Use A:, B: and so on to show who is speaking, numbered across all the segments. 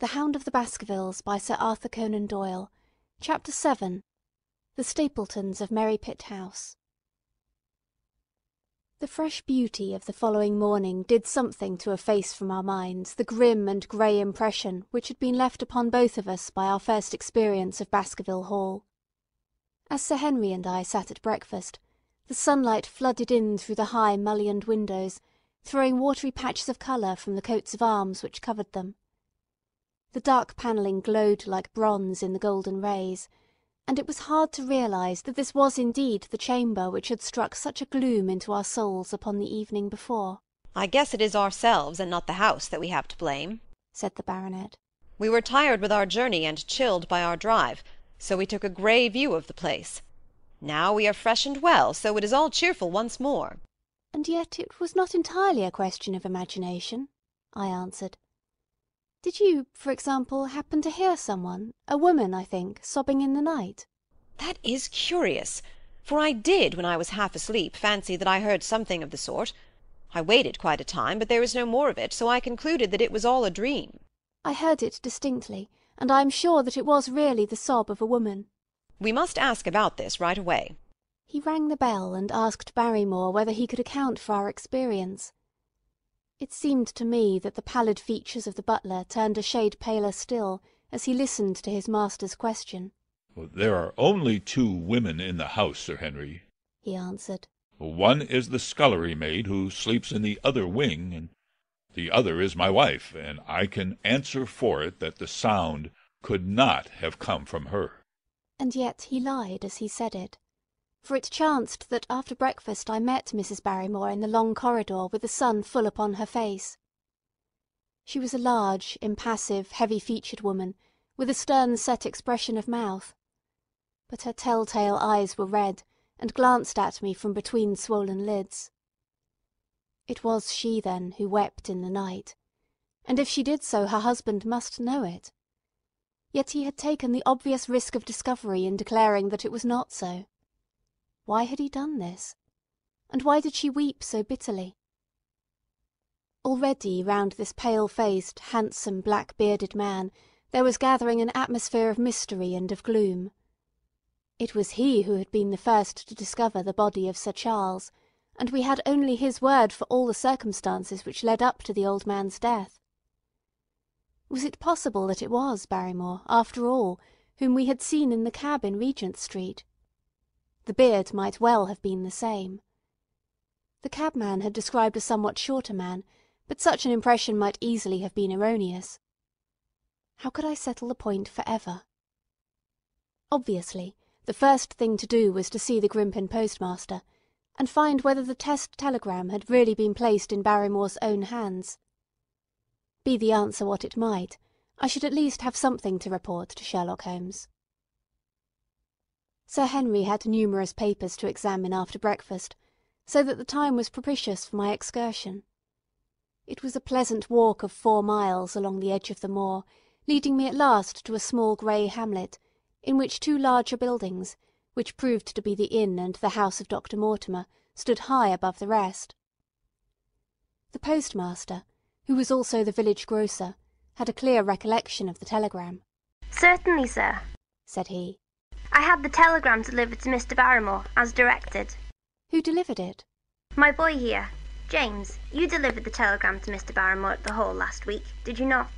A: THE HOUND OF THE BASKERVILLES by Sir Arthur Conan Doyle CHAPTER VII THE STAPLETONS of Merripit House The fresh beauty of the following morning did something to efface from our minds the grim and grey impression which had been left upon both of us by our first experience of Baskerville Hall. As Sir Henry and I sat at breakfast, the sunlight flooded in through the high mullioned windows, throwing watery patches of colour from the coats of arms which covered them the dark panelling glowed like bronze in the golden rays, and it was hard to realise that this was indeed the chamber which had struck such a gloom into our souls upon the evening before.
B: "I guess it is ourselves, and not the house, that we have to blame," said the baronet. "We were tired with our journey and chilled by our drive, so we took a grey
A: view of the place. Now we are fresh and well, so it is all cheerful once more." "And yet it was not entirely a question of imagination," I answered. Did you, for example, happen to hear someone a woman, I think, sobbing in the night? That is curious, for I did, when I was half asleep, fancy that I heard something
B: of the sort. I waited quite a time, but there was no more of it, so I concluded that it was all a dream.
A: I heard it distinctly, and I am sure that it was really the sob of a woman.
B: We must ask about this right away.
A: He rang the bell, and asked Barrymore whether he could account for our experience. It seemed to me that the pallid features of the butler turned a shade paler still as he listened to his master's question.
C: "There are only two women in the house, Sir Henry,"
A: he answered.
C: "One is the scullery maid who sleeps in the other wing, and the other is my wife, and I can answer for it that the sound could not have come from her."
A: And yet he lied as he said it for it chanced that after breakfast I met Mrs. Barrymore in the long corridor with the sun full upon her face. She was a large, impassive, heavy featured woman, with a stern set expression of mouth. But her tell tale eyes were red, and glanced at me from between swollen lids. It was she, then, who wept in the night, and if she did so her husband must know it. Yet he had taken the obvious risk of discovery in declaring that it was not so. Why had he done this? And why did she weep so bitterly? Already round this pale faced, handsome, black bearded man there was gathering an atmosphere of mystery and of gloom. It was he who had been the first to discover the body of Sir Charles, and we had only his word for all the circumstances which led up to the old man's death. Was it possible that it was Barrymore, after all, whom we had seen in the cab in Regent Street? The beard might well have been the same. The cabman had described a somewhat shorter man, but such an impression might easily have been erroneous. How could I settle the point for ever? Obviously, the first thing to do was to see the Grimpen postmaster, and find whether the test telegram had really been placed in Barrymore's own hands. Be the answer what it might, I should at least have something to report to Sherlock Holmes. Sir Henry had numerous papers to examine after breakfast, so that the time was propitious for my excursion. It was a pleasant walk of four miles along the edge of the moor, leading me at last to a small grey hamlet, in which two larger buildings, which proved to be the inn and the house of Dr. Mortimer, stood high above the rest. The postmaster, who was also the village grocer, had a clear recollection of the telegram. "Certainly, sir," said he. I had the telegram delivered to Mr. Barrymore, as directed. Who delivered it? My boy here. James, you delivered the telegram to Mr. Barrymore at the Hall last week, did you not?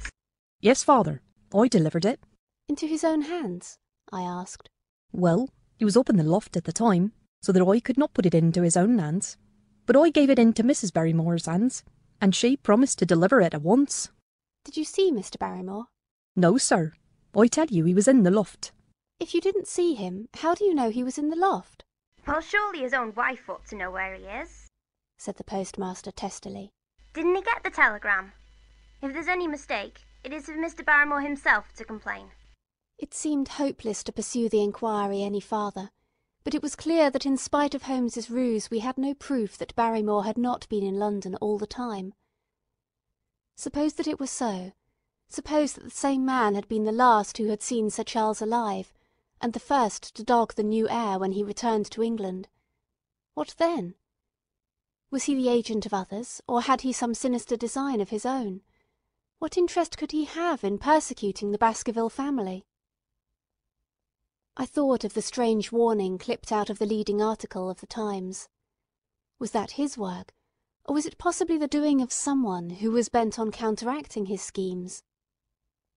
A: Yes, father. I delivered it. Into his own hands? I asked. Well, he was up in the loft at the time, so that I could not put it into his own hands. But I
D: gave it into Mrs. Barrymore's hands, and she promised to deliver it at once.
A: Did you see Mr. Barrymore?
D: No, sir. I tell you he was in the loft.
A: If you didn't see him, how do you know he was in the loft?" "Well, surely his own wife ought to know where he is," said the postmaster testily. "Didn't he get the telegram? If there's any mistake, it is for Mr. Barrymore himself to complain." It seemed hopeless to pursue the inquiry any farther, but it was clear that in spite of Holmes's ruse we had no proof that Barrymore had not been in London all the time. Suppose that it were so, suppose that the same man had been the last who had seen Sir Charles alive and the first to dog the new heir when he returned to England. What then? Was he the agent of others, or had he some sinister design of his own? What interest could he have in persecuting the Baskerville family? I thought of the strange warning clipped out of the leading article of the Times. Was that his work, or was it possibly the doing of someone who was bent on counteracting his schemes?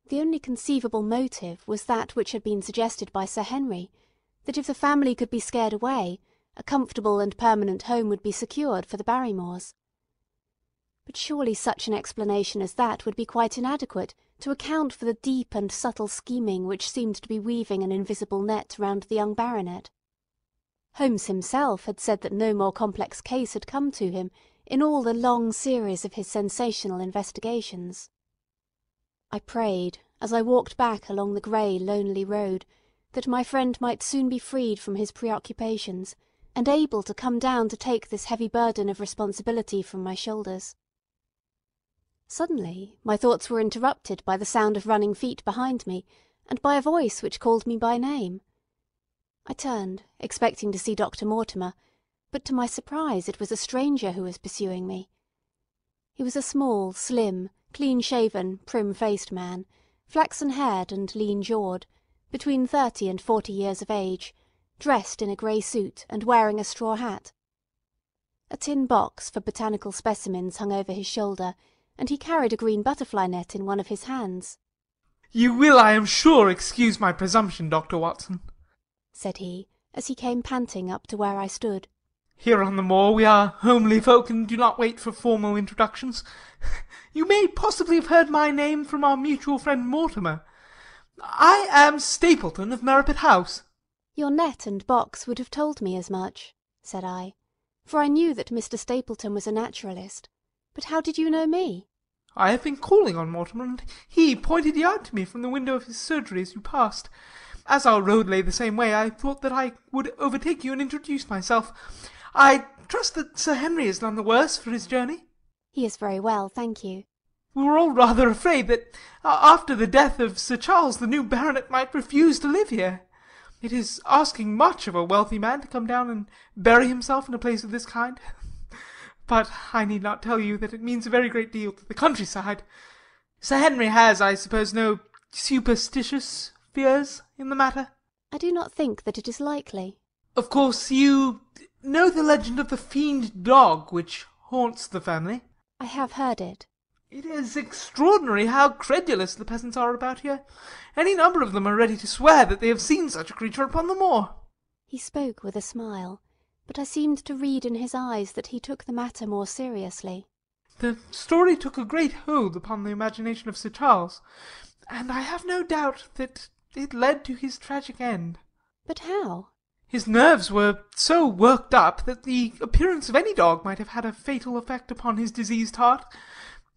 A: The only conceivable motive was that which had been suggested by Sir Henry, that if the family could be scared away, a comfortable and permanent home would be secured for the Barrymores. But surely such an explanation as that would be quite inadequate to account for the deep and subtle scheming which seemed to be weaving an invisible net round the young baronet. Holmes himself had said that no more complex case had come to him in all the long series of his sensational investigations. I prayed, as I walked back along the grey, lonely road, that my friend might soon be freed from his preoccupations, and able to come down to take this heavy burden of responsibility from my shoulders. Suddenly my thoughts were interrupted by the sound of running feet behind me, and by a voice which called me by name. I turned, expecting to see Dr. Mortimer, but to my surprise it was a stranger who was pursuing me. He was a small, slim, clean-shaven, prim-faced man, flaxen-haired and lean-jawed, between thirty and forty years of age, dressed in a grey suit and wearing a straw hat. A tin box for botanical specimens hung over his shoulder, and he carried a green butterfly net in one of his hands.
E: "You will, I am sure, excuse my presumption, Dr. Watson,"
A: said he, as he came panting up to where I stood.
E: Here on the moor we are homely folk and do not wait for formal introductions.
A: You may possibly have heard my name from our mutual friend Mortimer. I am Stapleton of Merripit House." "Your net and box would have told me as much," said I, for I knew that Mr. Stapleton was a naturalist. "But how did you know me?"
E: "I have been calling on Mortimer, and he pointed you out to me from the window of his surgery as you passed. As our road lay the same way, I thought that I would overtake you and introduce myself. I trust that Sir Henry is none the worse for his journey?" "He is very well, thank you." "We were all rather afraid that uh, after the death of Sir Charles the new baronet might refuse to live here. It is asking much of a wealthy man to come down and bury himself in a place of this kind. But I need not tell you that it means a very great deal to the countryside. Sir Henry has, I suppose, no superstitious fears in the matter?" "I do not think that it is likely." "Of course you Know the legend of the fiend dog which haunts the family? I have heard it. It is extraordinary how credulous the peasants are about here. Any number of them are ready to swear that they have seen such a creature upon the moor.
A: He spoke with a smile, but I seemed to read in his eyes that he took the matter more seriously.
E: The story took a great hold upon the imagination of Sir Charles, and I have no doubt that it led to his tragic end. But how? His nerves were so worked up that the appearance of any dog might have had a fatal effect upon his diseased heart.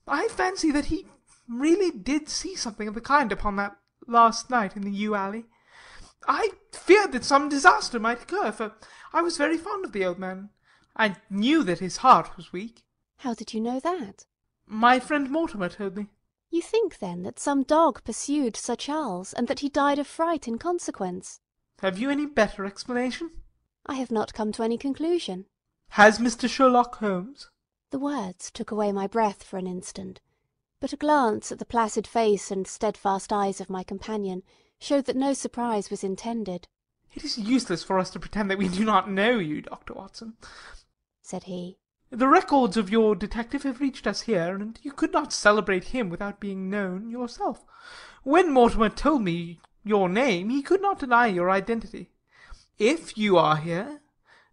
E: I fancy that he really did see something of the kind upon that last night in the yew alley. I feared that some disaster might occur, for I was very fond of the old man. I knew that his heart was
A: weak. How did you know that? My friend Mortimer told me. You think, then, that some dog pursued Sir Charles, and that he died of fright in consequence? Have you any better explanation? I have not come to any conclusion. Has Mr. Sherlock Holmes? The words took away my breath for an instant, but a glance at the placid face and steadfast eyes of my companion showed that no surprise was intended. It is
E: useless for us to pretend that we do not know you, Dr. Watson, said he. The records of your detective have reached us here, and you could not celebrate him without being known yourself. When Mortimer told me your name, he could not deny your identity. If you are here,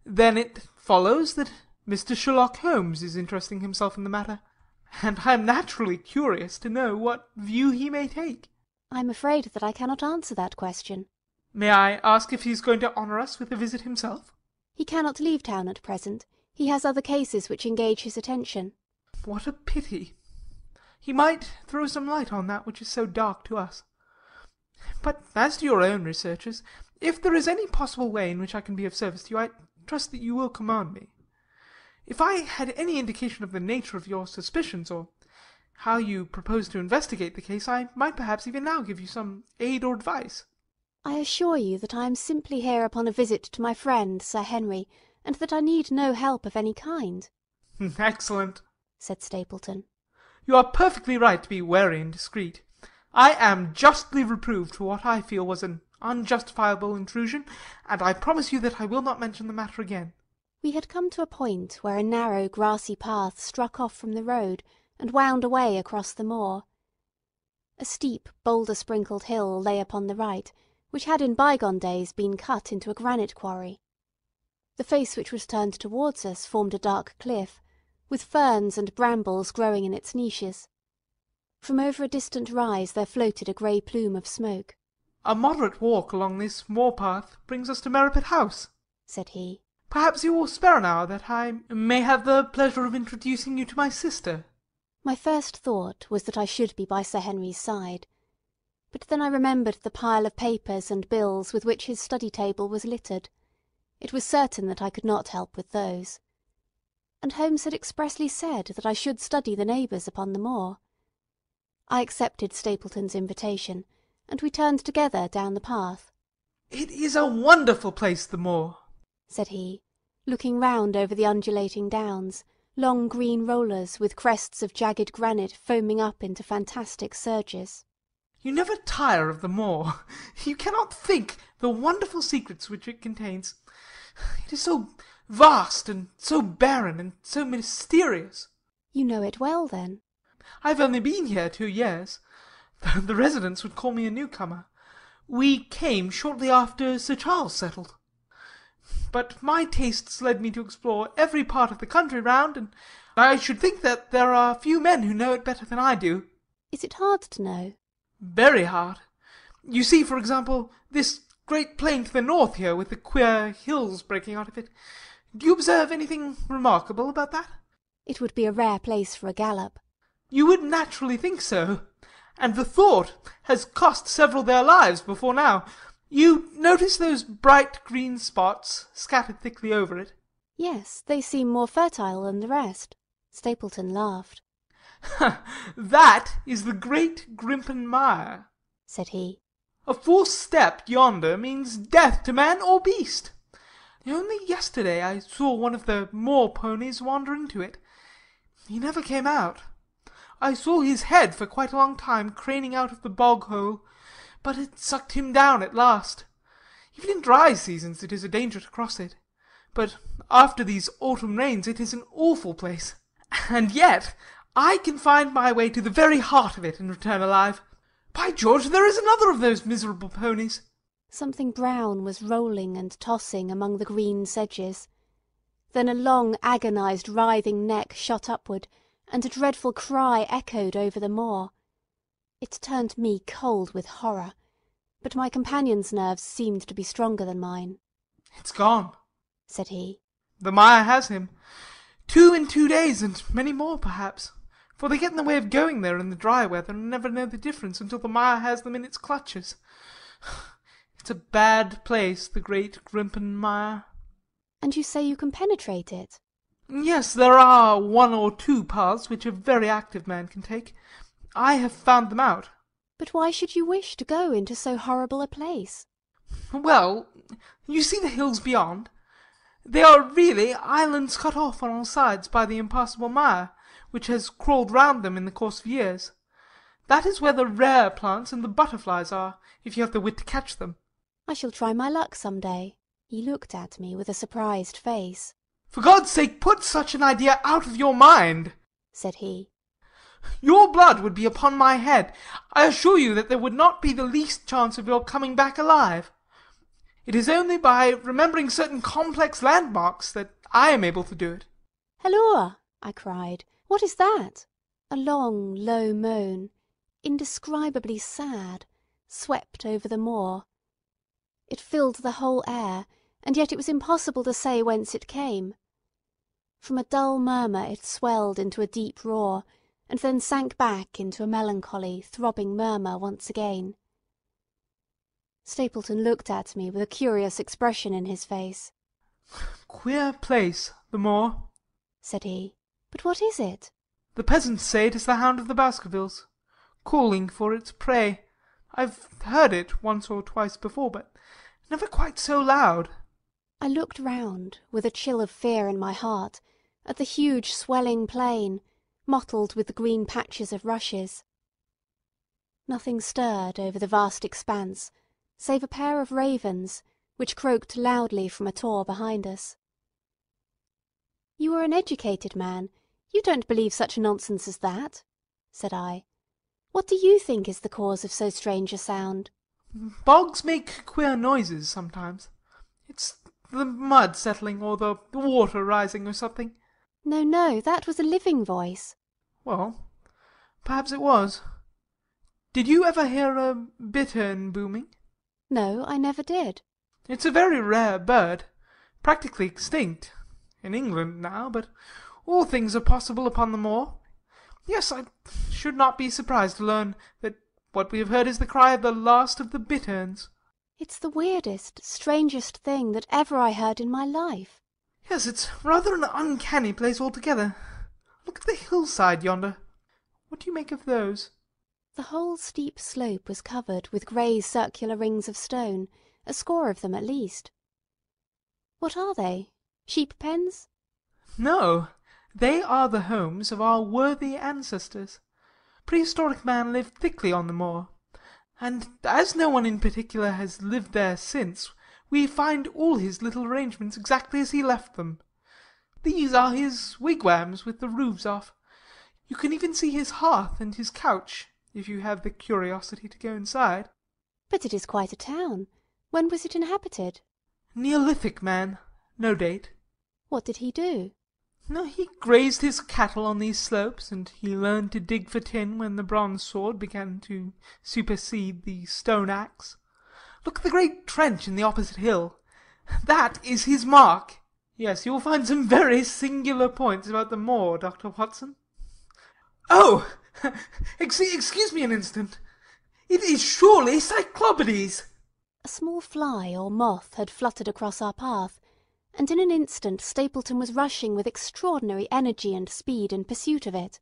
E: then it follows that Mr. Sherlock Holmes is interesting himself in the matter, and I am naturally curious to know what view he
A: may take." "I am afraid that I cannot answer that question."
E: "May I ask if he is going to
A: honour us with a visit himself?" "He cannot leave town at present. He has other cases which engage his attention." "What a pity! He might throw some light on that which is
E: so dark to us. But as to your own researches, if there is any possible way in which I can be of service to you, I trust that you will command me. If I had any indication of the nature of your suspicions, or how you propose to investigate the case, I might perhaps even now give you some aid or advice.
A: I assure you that I am simply here upon a visit to my friend Sir Henry, and that I need no help of any kind. Excellent, said Stapleton.
E: You are perfectly right to be wary and discreet. I am justly reproved for what I feel was an unjustifiable intrusion, and I promise you that I will not mention the matter again.
A: We had come to a point where a narrow grassy path struck off from the road and wound away across the moor. A steep, boulder-sprinkled hill lay upon the right, which had in bygone days been cut into a granite quarry. The face which was turned towards us formed a dark cliff, with ferns and brambles growing in its niches. From over a distant rise there floated a grey plume of smoke.
E: "A moderate walk along this moor path brings us to Merripit House," said he. "Perhaps you will spare an hour that I may have the pleasure of introducing you to my sister."
A: My first thought was that I should be by Sir Henry's side. But then I remembered the pile of papers and bills with which his study table was littered. It was certain that I could not help with those. And Holmes had expressly said that I should study the neighbours upon the moor. I accepted Stapleton's invitation, and we turned together down the path. "It is a wonderful
E: place, the moor,"
A: said he, looking round over the undulating downs, long green rollers with crests of jagged granite foaming up into fantastic surges.
E: "You never tire of the moor. You cannot think the wonderful secrets which it contains. It is so vast and so barren and so mysterious." "You know it well, then?" I've only been here two years. The residents would call me a newcomer. We came shortly after Sir Charles settled. But my tastes led me to explore every part of the country round, and I should think that there are few men who know it better than I do. Is it hard to know? Very hard. You see, for example, this great plain to the north here, with the queer hills breaking out of it. Do you observe anything remarkable about that?
A: It would be a rare place for a gallop.
E: You would naturally think so; and the thought has cost several their lives before now. You notice those bright green spots scattered thickly over it?" "Yes, they seem more fertile than the rest." Stapleton laughed. "That is the great Grimpen Mire," said he. "A false step yonder means death to man or beast. Only yesterday I saw one of the moor ponies wander into it. He never came out. I saw his head for quite a long time craning out of the bog hole, but it sucked him down at last. Even in dry seasons it is a danger to cross it; but after these autumn rains it is an awful place. And yet I can find my way to the very heart of it and return alive. By George, there is another of those miserable ponies."
A: Something brown was rolling and tossing among the green sedges. Then a long agonised writhing neck shot upward and a dreadful cry echoed over the moor. It turned me cold with horror, but my companion's nerves seemed to be stronger than mine. "It's gone," said he. "The mire has him. Two in two days,
E: and many more perhaps; for they get in the way of going there in the dry weather, and never know the difference until the mire has them in its clutches. It's a bad place, the great Grimpen Mire." "And you say you can penetrate it?" Yes, there are one or two paths which a very active man can take. I have found them out. But why should you wish to go into so horrible a place? Well, you see the hills beyond. They are really islands cut off on all sides by the impassable mire, which has crawled round them in the course of years. That is where the rare plants and the butterflies are, if you have the wit to catch them.
A: I shall try my luck some day. He looked at me with a surprised face. "For God's sake put such an idea out of your
E: mind," said he. "Your blood would be upon my head. I assure you that there would not be the least chance of your coming back alive. It is only by remembering certain complex landmarks that I am able to do it." "Halloa!" I
A: cried, "what is that?" A long, low moan, indescribably sad, swept over the moor. It filled the whole air and yet it was impossible to say whence it came. From a dull murmur it swelled into a deep roar, and then sank back into a melancholy, throbbing murmur once again. Stapleton looked at me with a curious expression in his face. "Queer place, the moor," said he.
E: "But what is it?" "The peasants say it is the hound of the Baskervilles, calling for its prey. I've heard it once or twice before, but never quite so loud.
A: I looked round, with a chill of fear in my heart, at the huge swelling plain, mottled with the green patches of rushes. Nothing stirred over the vast expanse, save a pair of ravens, which croaked loudly from a tor behind us. "You are an educated man; you don't believe such nonsense as that," said I. "What do you think is the cause of so strange a sound?" "Bogs make queer noises sometimes the mud
E: settling or the water rising or something.
A: No, no, that
E: was a living voice. Well, perhaps it was. Did you ever hear a bittern booming? No, I never did. It's a very rare bird, practically extinct in England now, but all things are
A: possible upon the moor.
E: Yes, I should not be surprised to learn that what we have heard is the cry of the last of the bitterns.
A: It's the weirdest, strangest thing that ever I heard in my life. Yes, it's rather an uncanny place altogether.
E: Look at the hillside yonder.
A: What do you make of those? The whole steep slope was covered with grey circular rings of stone, a score of them at least. What are they? Sheep pens?
E: No, they are the homes of our worthy ancestors. Prehistoric man lived thickly on the moor. And as no one in particular has lived there since, we find all his little arrangements exactly as he left them. These are his wigwams with the roofs off. You can even see his hearth and his couch, if you have the curiosity to go inside. But it is quite a town. When was it inhabited? Neolithic, man. No date. What did he do? He grazed his cattle on these slopes, and he learned to dig for tin when the bronze sword began to supersede the stone axe. Look at the great trench in the opposite hill. That is his mark. Yes, you will find some very singular points about the moor, Dr. Watson. Oh! excuse me an instant. It is surely Cyclopides.
A: A small fly or moth had fluttered across our path, and in an instant Stapleton was rushing with extraordinary energy and speed in pursuit of it.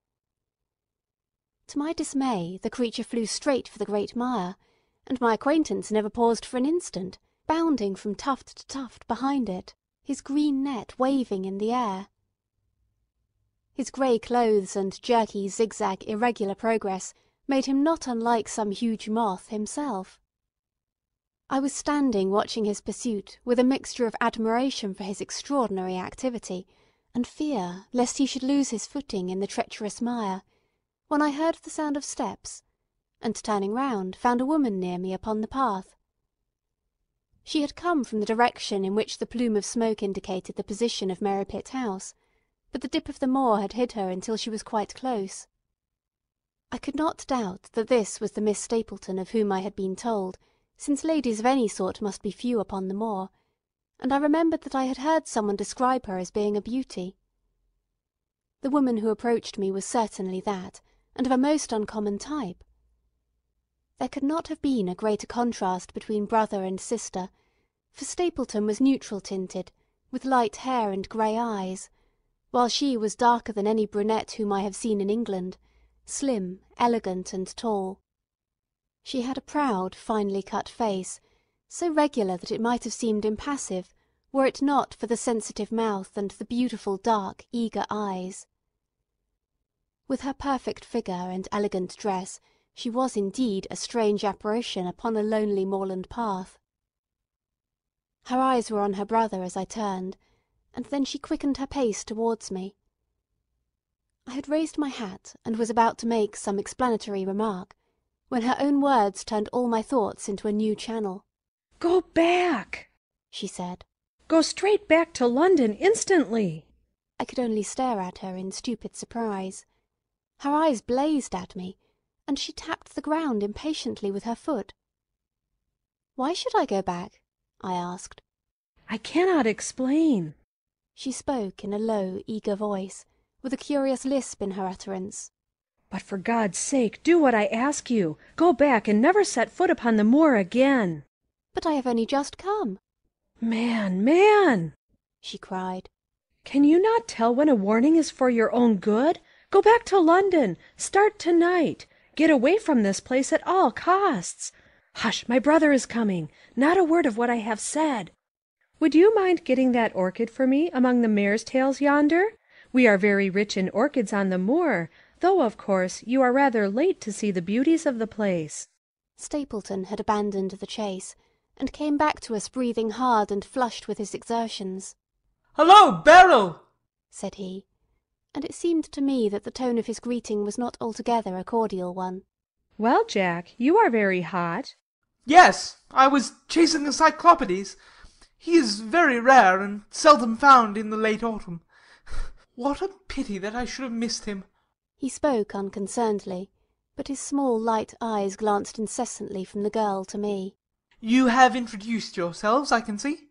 A: To my dismay, the creature flew straight for the great mire, and my acquaintance never paused for an instant, bounding from tuft to tuft behind it, his green net waving in the air. His grey clothes and jerky, zigzag, irregular progress made him not unlike some huge moth himself. I was standing watching his pursuit with a mixture of admiration for his extraordinary activity, and fear lest he should lose his footing in the treacherous mire, when I heard the sound of steps, and turning round found a woman near me upon the path. She had come from the direction in which the plume of smoke indicated the position of Merripit House, but the dip of the moor had hid her until she was quite close. I could not doubt that this was the Miss Stapleton of whom I had been told since ladies of any sort must be few upon the moor, and I remembered that I had heard some one describe her as being a beauty. The woman who approached me was certainly that, and of a most uncommon type. There could not have been a greater contrast between brother and sister, for Stapleton was neutral tinted, with light hair and grey eyes, while she was darker than any brunette whom I have seen in England, slim, elegant, and tall. She had a proud, finely cut face, so regular that it might have seemed impassive were it not for the sensitive mouth and the beautiful dark, eager eyes. With her perfect figure and elegant dress she was indeed a strange apparition upon a lonely moorland path. Her eyes were on her brother as I turned, and then she quickened her pace towards me. I had raised my hat, and was about to make some explanatory remark when her own words turned all my thoughts into a new channel. "Go back!" she said. "Go straight back to London instantly!" I could only stare at her in stupid surprise. Her eyes blazed at me, and she tapped the ground impatiently with her foot. "Why should I go back?" I asked. "I cannot explain." She spoke in a low, eager voice, with a curious lisp in her utterance. "But for God's sake do what I ask you. Go back
D: and never set foot upon the moor again." "But I have only just come." "Man, man!" she cried, "can you not tell when a warning is for your own good? Go back to London. Start to night. Get away from this place at all costs. Hush, my brother is coming. Not a word of what I have said. Would you mind getting that orchid for me among the mares' tails yonder? We are very rich in orchids on the moor though, of course, you are rather late to see the beauties of the place."
A: Stapleton had abandoned the chase, and came back to us breathing hard and flushed with his exertions. "Hullo, Beryl!" said he, and it seemed to me that the tone of his greeting was not altogether a cordial one. "Well, Jack, you are
E: very hot." "Yes, I was chasing a Cyclopides. He is very rare, and seldom found in the late autumn. What a pity that I should have
A: missed him! He spoke unconcernedly, but his small light eyes glanced incessantly from the girl to me. "You have introduced yourselves, I can see?"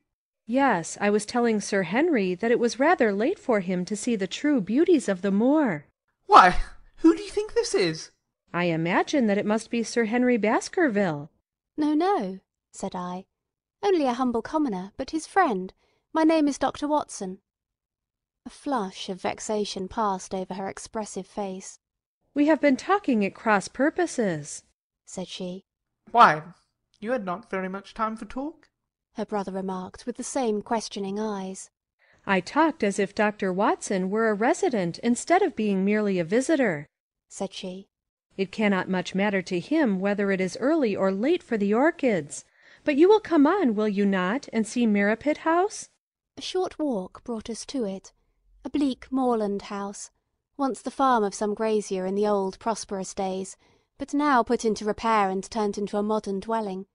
D: "Yes. I was telling Sir Henry that it was rather late for him to see the true beauties of the moor." "Why, who do you think this is?" "I imagine that it must be Sir Henry
A: Baskerville." "No, no," said I. "Only a humble commoner, but his friend. My name is Dr. Watson. A flush of vexation passed over her expressive face. "We have been talking at cross purposes," said she.
D: "Why, you had not very much time for talk?" her brother remarked with the same questioning eyes. "I talked as if Dr. Watson were a resident instead of being merely a visitor," said she. "It cannot much matter to him whether it is early or late for the orchids. But you will come on, will you not, and see Merripit House?"
A: A short walk brought us to it a bleak moorland house, once the farm of some grazier in the old prosperous days, but now put into repair and turned into a modern dwelling.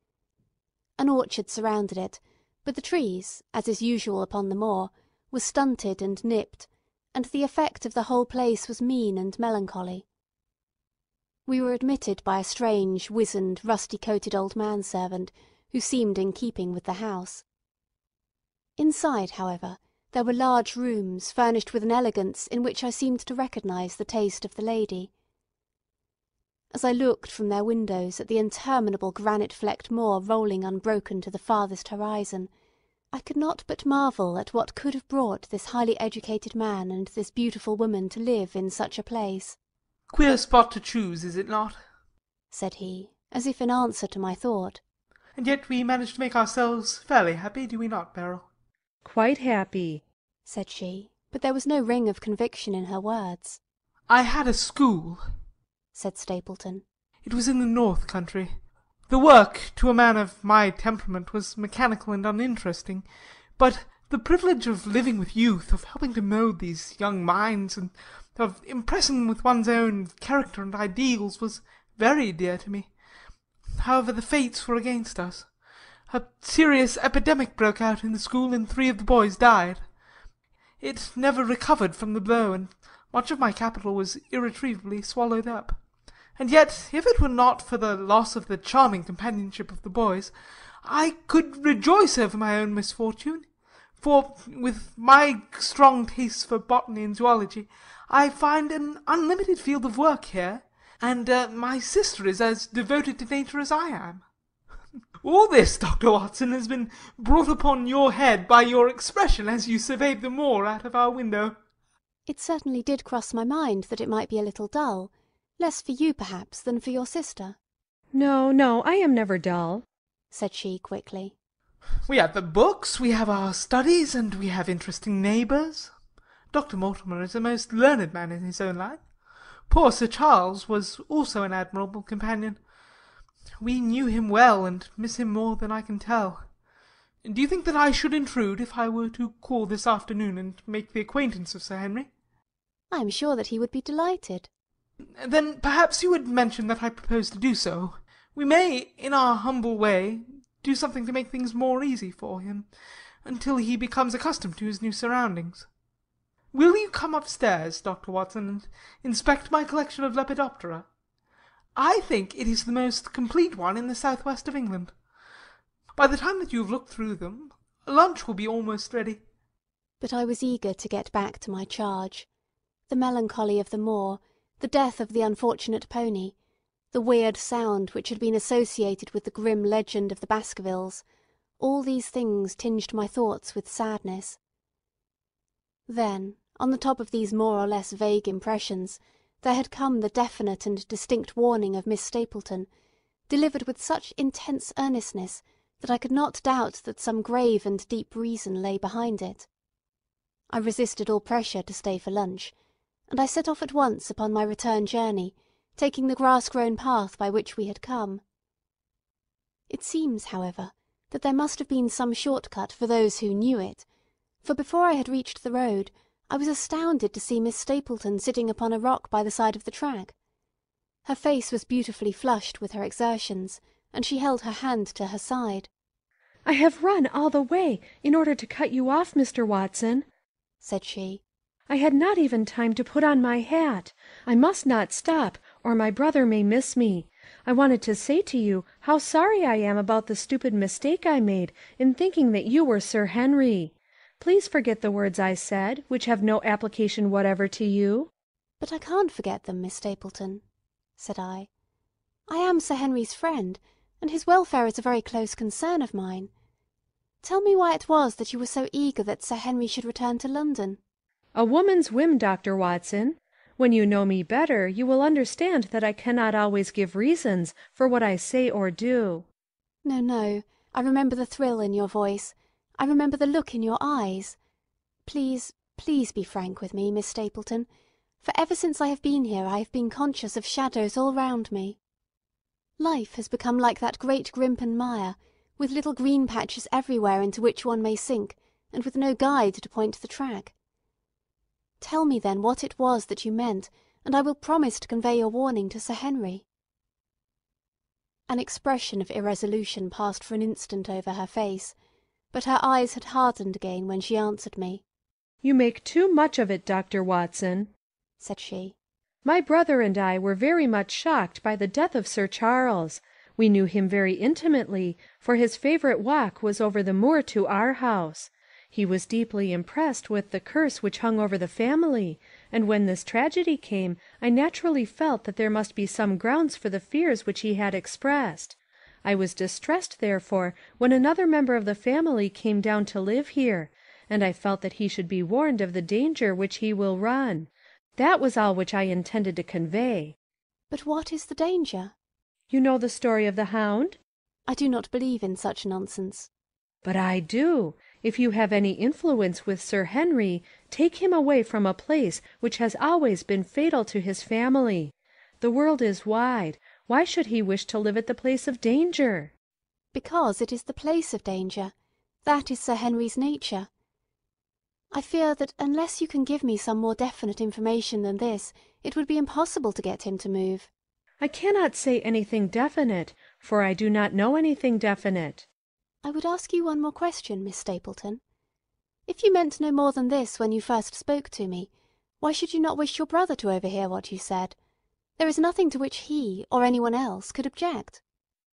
A: An orchard surrounded it, but the trees, as is usual upon the moor, were stunted and nipped, and the effect of the whole place was mean and melancholy. We were admitted by a strange, wizened, rusty coated old man servant, who seemed in keeping with the house. Inside, however, there were large rooms furnished with an elegance in which I seemed to recognise the taste of the lady. As I looked from their windows at the interminable granite flecked moor rolling unbroken to the farthest horizon, I could not but marvel at what could have brought this highly educated man and this beautiful woman to live in such a place.
E: "Queer spot to choose, is it not?" said he, as if in
A: answer to my thought. "And yet we
E: manage to make ourselves fairly happy, do we not, Beryl?"
A: "Quite happy," said she, but there was no ring of conviction in her words. "I had a school," said Stapleton. "It was in the north country.
E: The work, to a man of my temperament, was mechanical and uninteresting, but the privilege of living with youth, of helping to mould these young minds, and of impressing them with one's own character and ideals, was very dear to me. However, the fates were against us. A serious epidemic broke out in the school and three of the boys died. It never recovered from the blow, and much of my capital was irretrievably swallowed up. And yet, if it were not for the loss of the charming companionship of the boys, I could rejoice over my own misfortune, for, with my strong tastes for botany and zoology, I find an unlimited field of work here, and uh, my sister is as devoted to nature as I am. All this, Dr. Watson, has been brought upon your head by your expression as you surveyed the moor out of our window."
A: "It certainly did cross my mind that it might be a little dull less for you, perhaps, than for your sister." "No,
D: no,
E: I am never dull," said she quickly. "We have the books, we have our studies, and we have interesting neighbours. Dr. Mortimer is a most learned man in his own line. Poor Sir Charles was also an admirable companion. We knew him well, and miss him more than I can tell. Do you think that I should intrude if I were to call this afternoon and make the acquaintance of Sir Henry?" "I am sure that he would be delighted." "Then perhaps you would mention that I propose to do so. We may, in our humble way, do something to make things more easy for him, until he becomes accustomed to his new surroundings. Will you come upstairs, Dr. Watson, and inspect my collection of Lepidoptera? I think it is the most complete one in the south west of England. By the time that you have looked through them, lunch will be almost ready."
A: But I was eager to get back to my charge. The melancholy of the moor, the death of the unfortunate pony, the weird sound which had been associated with the grim legend of the Baskervilles, all these things tinged my thoughts with sadness. Then, on the top of these more or less vague impressions, there had come the definite and distinct warning of Miss Stapleton, delivered with such intense earnestness that I could not doubt that some grave and deep reason lay behind it. I resisted all pressure to stay for lunch, and I set off at once upon my return journey, taking the grass grown path by which we had come. It seems, however, that there must have been some short cut for those who knew it, for before I had reached the road, I was astounded to see Miss Stapleton sitting upon a rock by the side of the track. Her face was beautifully flushed with her exertions, and she held her hand to her side. "I have run all the way, in order to cut
D: you off, Mr. Watson," said she. "I had not even time to put on my hat. I must not stop, or my brother may miss me. I wanted to say to you how sorry I am about the stupid mistake I made in thinking that you were Sir Henry. Please forget the words I said, which have no application whatever to you." "But
A: I can't forget them, Miss Stapleton," said I. "I am Sir Henry's friend, and his welfare is a very close concern of mine. Tell me why it was that you were so eager that Sir Henry should return to London." "A woman's whim, Dr. Watson. When
D: you know me better you will understand that I cannot always give reasons for what I say or
A: do." "No, no. I remember the thrill in your voice. I remember the look in your eyes. Please, please be frank with me, Miss Stapleton, for ever since I have been here I have been conscious of shadows all round me. Life has become like that great Grimpen Mire, with little green patches everywhere into which one may sink, and with no guide to point the track. Tell me then what it was that you meant, and I will promise to convey your warning to Sir Henry. An expression of irresolution passed for an instant over her face but her eyes had hardened again when she answered me. "You make too much of it, Dr. Watson," said she.
D: "My brother and I were very much shocked by the death of Sir Charles. We knew him very intimately, for his favourite walk was over the moor to our house. He was deeply impressed with the curse which hung over the family, and when this tragedy came I naturally felt that there must be some grounds for the fears which he had expressed. I was distressed, therefore, when another member of the family came down to live here, and I felt that he should be warned of the danger which he will run. That was all which I intended to convey." "But what is the danger?" "You know the story of the hound?" "I do not believe in such nonsense." "But I do. If you have any influence with Sir Henry, take him away from a place which has always been fatal to his family. The world is wide. Why should he wish to live at the place of
A: danger?" "Because it is the place of danger. That is Sir Henry's nature. I fear that unless you can give me some more definite information than this it would be impossible to get him to move." "I cannot say anything definite, for
D: I do not know anything definite."
A: "I would ask you one more question, Miss Stapleton. If you meant no more than this when you first spoke to me, why should you not wish your brother to overhear what you said? There is nothing to which he, or anyone else, could object."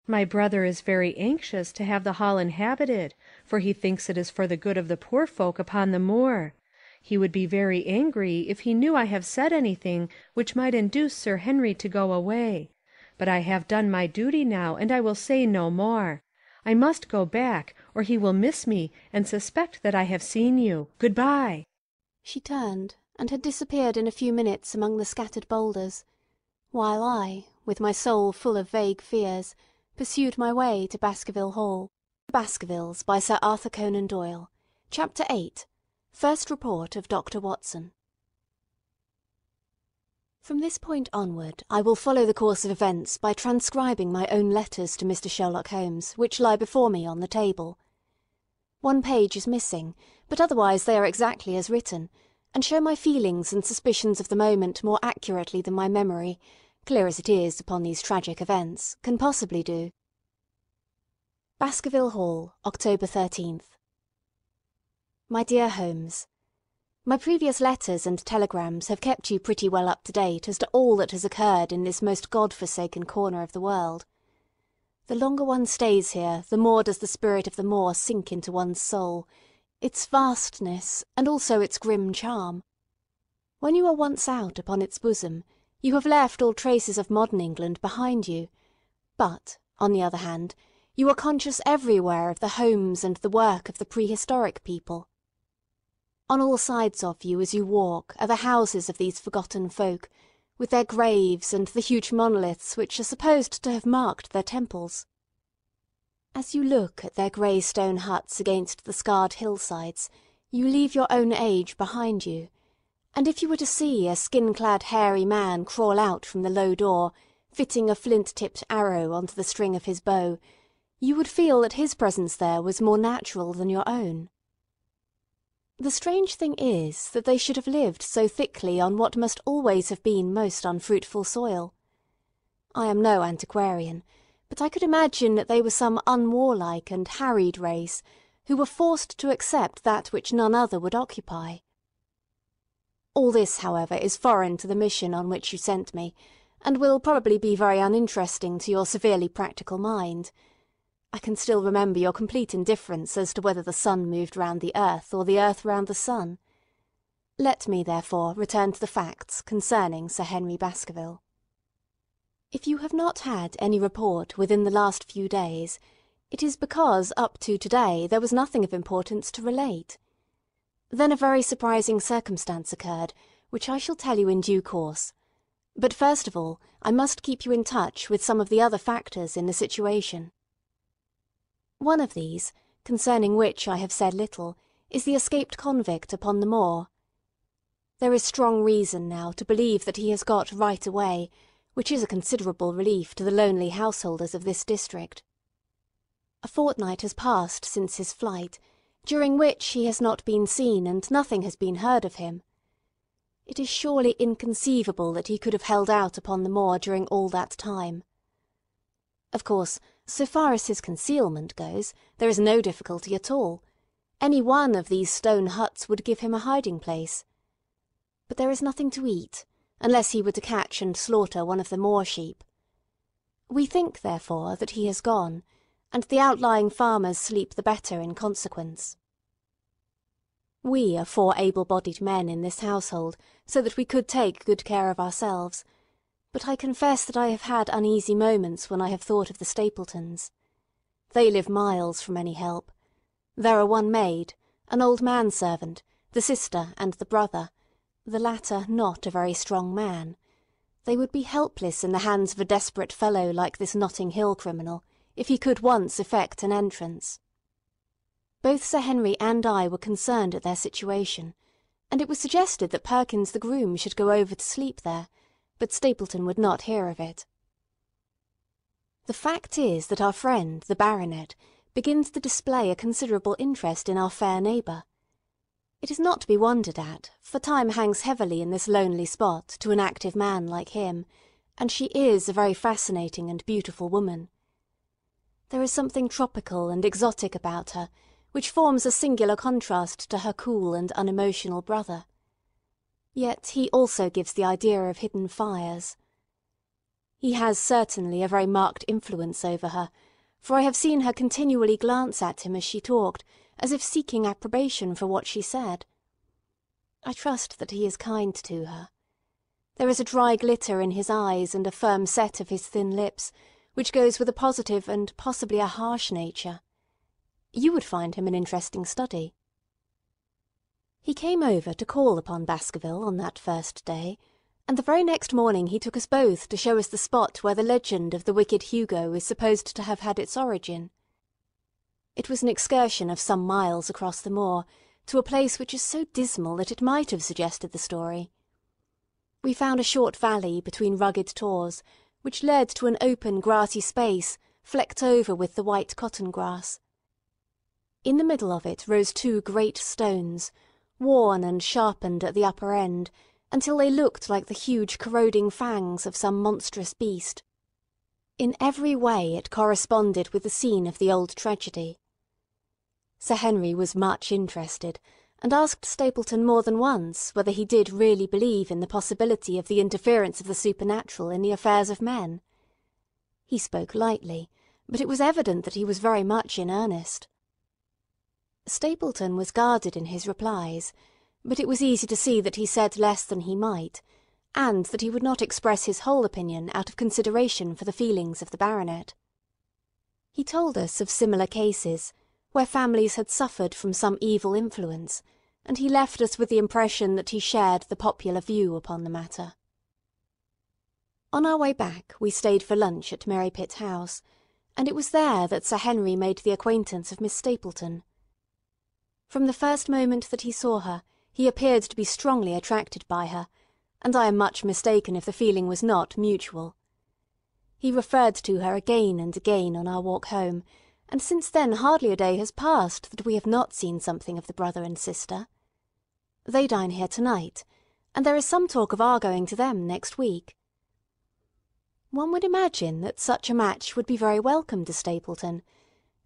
D: "My brother is very anxious to have the Hall inhabited, for he thinks it is for the good of the poor folk upon the moor. He would be very angry if he knew I have said anything which might induce Sir Henry to go away. But I have done my duty now, and I will say no more. I must go back, or he will miss me and suspect that I have seen you. Good bye!"
A: She turned, and had disappeared in a few minutes among the scattered boulders while I, with my soul full of vague fears, pursued my way to Baskerville Hall. Baskervilles by Sir Arthur Conan Doyle. Chapter 8. First Report of Dr. Watson. From this point onward I will follow the course of events by transcribing my own letters to Mr. Sherlock Holmes, which lie before me on the table. One page is missing, but otherwise they are exactly as written, and show my feelings and suspicions of the moment more accurately than my memory, clear as it is upon these tragic events, can possibly do. Baskerville Hall, October 13th. My dear Holmes, My previous letters and telegrams have kept you pretty well up to date as to all that has occurred in this most god-forsaken corner of the world. The longer one stays here, the more does the spirit of the moor sink into one's soul, its vastness, and also its grim charm. When you are once out upon its bosom, you have left all traces of modern England behind you, but, on the other hand, you are conscious everywhere of the homes and the work of the prehistoric people. On all sides of you as you walk are the houses of these forgotten folk, with their graves and the huge monoliths which are supposed to have marked their temples. As you look at their grey stone huts against the scarred hillsides, you leave your own age behind you and if you were to see a skin-clad hairy man crawl out from the low door, fitting a flint-tipped arrow onto the string of his bow, you would feel that his presence there was more natural than your own. The strange thing is that they should have lived so thickly on what must always have been most unfruitful soil. I am no antiquarian, but I could imagine that they were some unwarlike and harried race who were forced to accept that which none other would occupy. All this, however, is foreign to the mission on which you sent me, and will probably be very uninteresting to your severely practical mind. I can still remember your complete indifference as to whether the sun moved round the earth or the earth round the sun. Let me, therefore, return to the facts concerning Sir Henry Baskerville. If you have not had any report within the last few days, it is because up to to-day there was nothing of importance to relate. Then a very surprising circumstance occurred, which I shall tell you in due course. But first of all, I must keep you in touch with some of the other factors in the situation. One of these, concerning which I have said little, is the escaped convict upon the moor. There is strong reason now to believe that he has got right away, which is a considerable relief to the lonely householders of this district. A fortnight has passed since his flight, during which he has not been seen and nothing has been heard of him. It is surely inconceivable that he could have held out upon the moor during all that time. Of course, so far as his concealment goes, there is no difficulty at all. Any one of these stone huts would give him a hiding place. But there is nothing to eat, unless he were to catch and slaughter one of the moor sheep. We think, therefore, that he has gone, and the outlying farmers sleep the better in consequence. We are four able-bodied men in this household, so that we could take good care of ourselves, but I confess that I have had uneasy moments when I have thought of the Stapletons. They live miles from any help. There are one maid, an old man-servant, the sister and the brother, the latter not a very strong man. They would be helpless in the hands of a desperate fellow like this Notting Hill criminal, if he could once effect an entrance. Both Sir Henry and I were concerned at their situation, and it was suggested that Perkins the groom should go over to sleep there, but Stapleton would not hear of it. The fact is that our friend, the baronet, begins to display a considerable interest in our fair neighbour. It is not to be wondered at, for time hangs heavily in this lonely spot to an active man like him, and she is a very fascinating and beautiful woman. There is something tropical and exotic about her which forms a singular contrast to her cool and unemotional brother. Yet he also gives the idea of hidden fires. He has certainly a very marked influence over her, for I have seen her continually glance at him as she talked, as if seeking approbation for what she said. I trust that he is kind to her. There is a dry glitter in his eyes and a firm set of his thin lips which goes with a positive and possibly a harsh nature. You would find him an interesting study. He came over to call upon Baskerville on that first day, and the very next morning he took us both to show us the spot where the legend of the wicked Hugo is supposed to have had its origin. It was an excursion of some miles across the moor to a place which is so dismal that it might have suggested the story. We found a short valley between rugged tors which led to an open grassy space flecked over with the white cotton grass. In the middle of it rose two great stones, worn and sharpened at the upper end, until they looked like the huge corroding fangs of some monstrous beast. In every way it corresponded with the scene of the old tragedy. Sir Henry was much interested, and asked Stapleton more than once whether he did really believe in the possibility of the interference of the supernatural in the affairs of men. He spoke lightly, but it was evident that he was very much in earnest. Stapleton was guarded in his replies, but it was easy to see that he said less than he might, and that he would not express his whole opinion out of consideration for the feelings of the baronet. He told us of similar cases, where families had suffered from some evil influence, and he left us with the impression that he shared the popular view upon the matter. On our way back we stayed for lunch at Merripit House, and it was there that Sir Henry made the acquaintance of Miss Stapleton. From the first moment that he saw her, he appeared to be strongly attracted by her, and I am much mistaken if the feeling was not mutual. He referred to her again and again on our walk home, and since then hardly a day has passed that we have not seen something of the brother and sister. They dine here to night, and there is some talk of our going to them next week. One would imagine that such a match would be very welcome to Stapleton,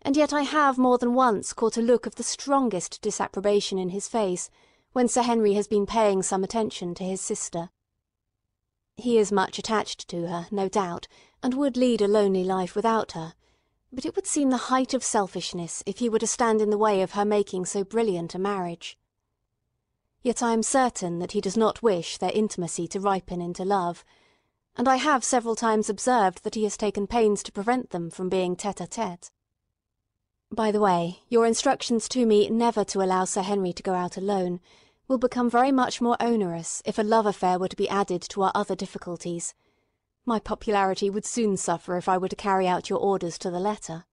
A: and yet I have more than once caught a look of the strongest disapprobation in his face when Sir Henry has been paying some attention to his sister. He is much attached to her, no doubt, and would lead a lonely life without her, but it would seem the height of selfishness if he were to stand in the way of her making so brilliant a marriage yet I am certain that he does not wish their intimacy to ripen into love, and I have several times observed that he has taken pains to prevent them from being tête à tête. By the way, your instructions to me never to allow Sir Henry to go out alone will become very much more onerous if a love affair were to be added to our other difficulties. My popularity would soon suffer if I were to carry out your orders to the letter.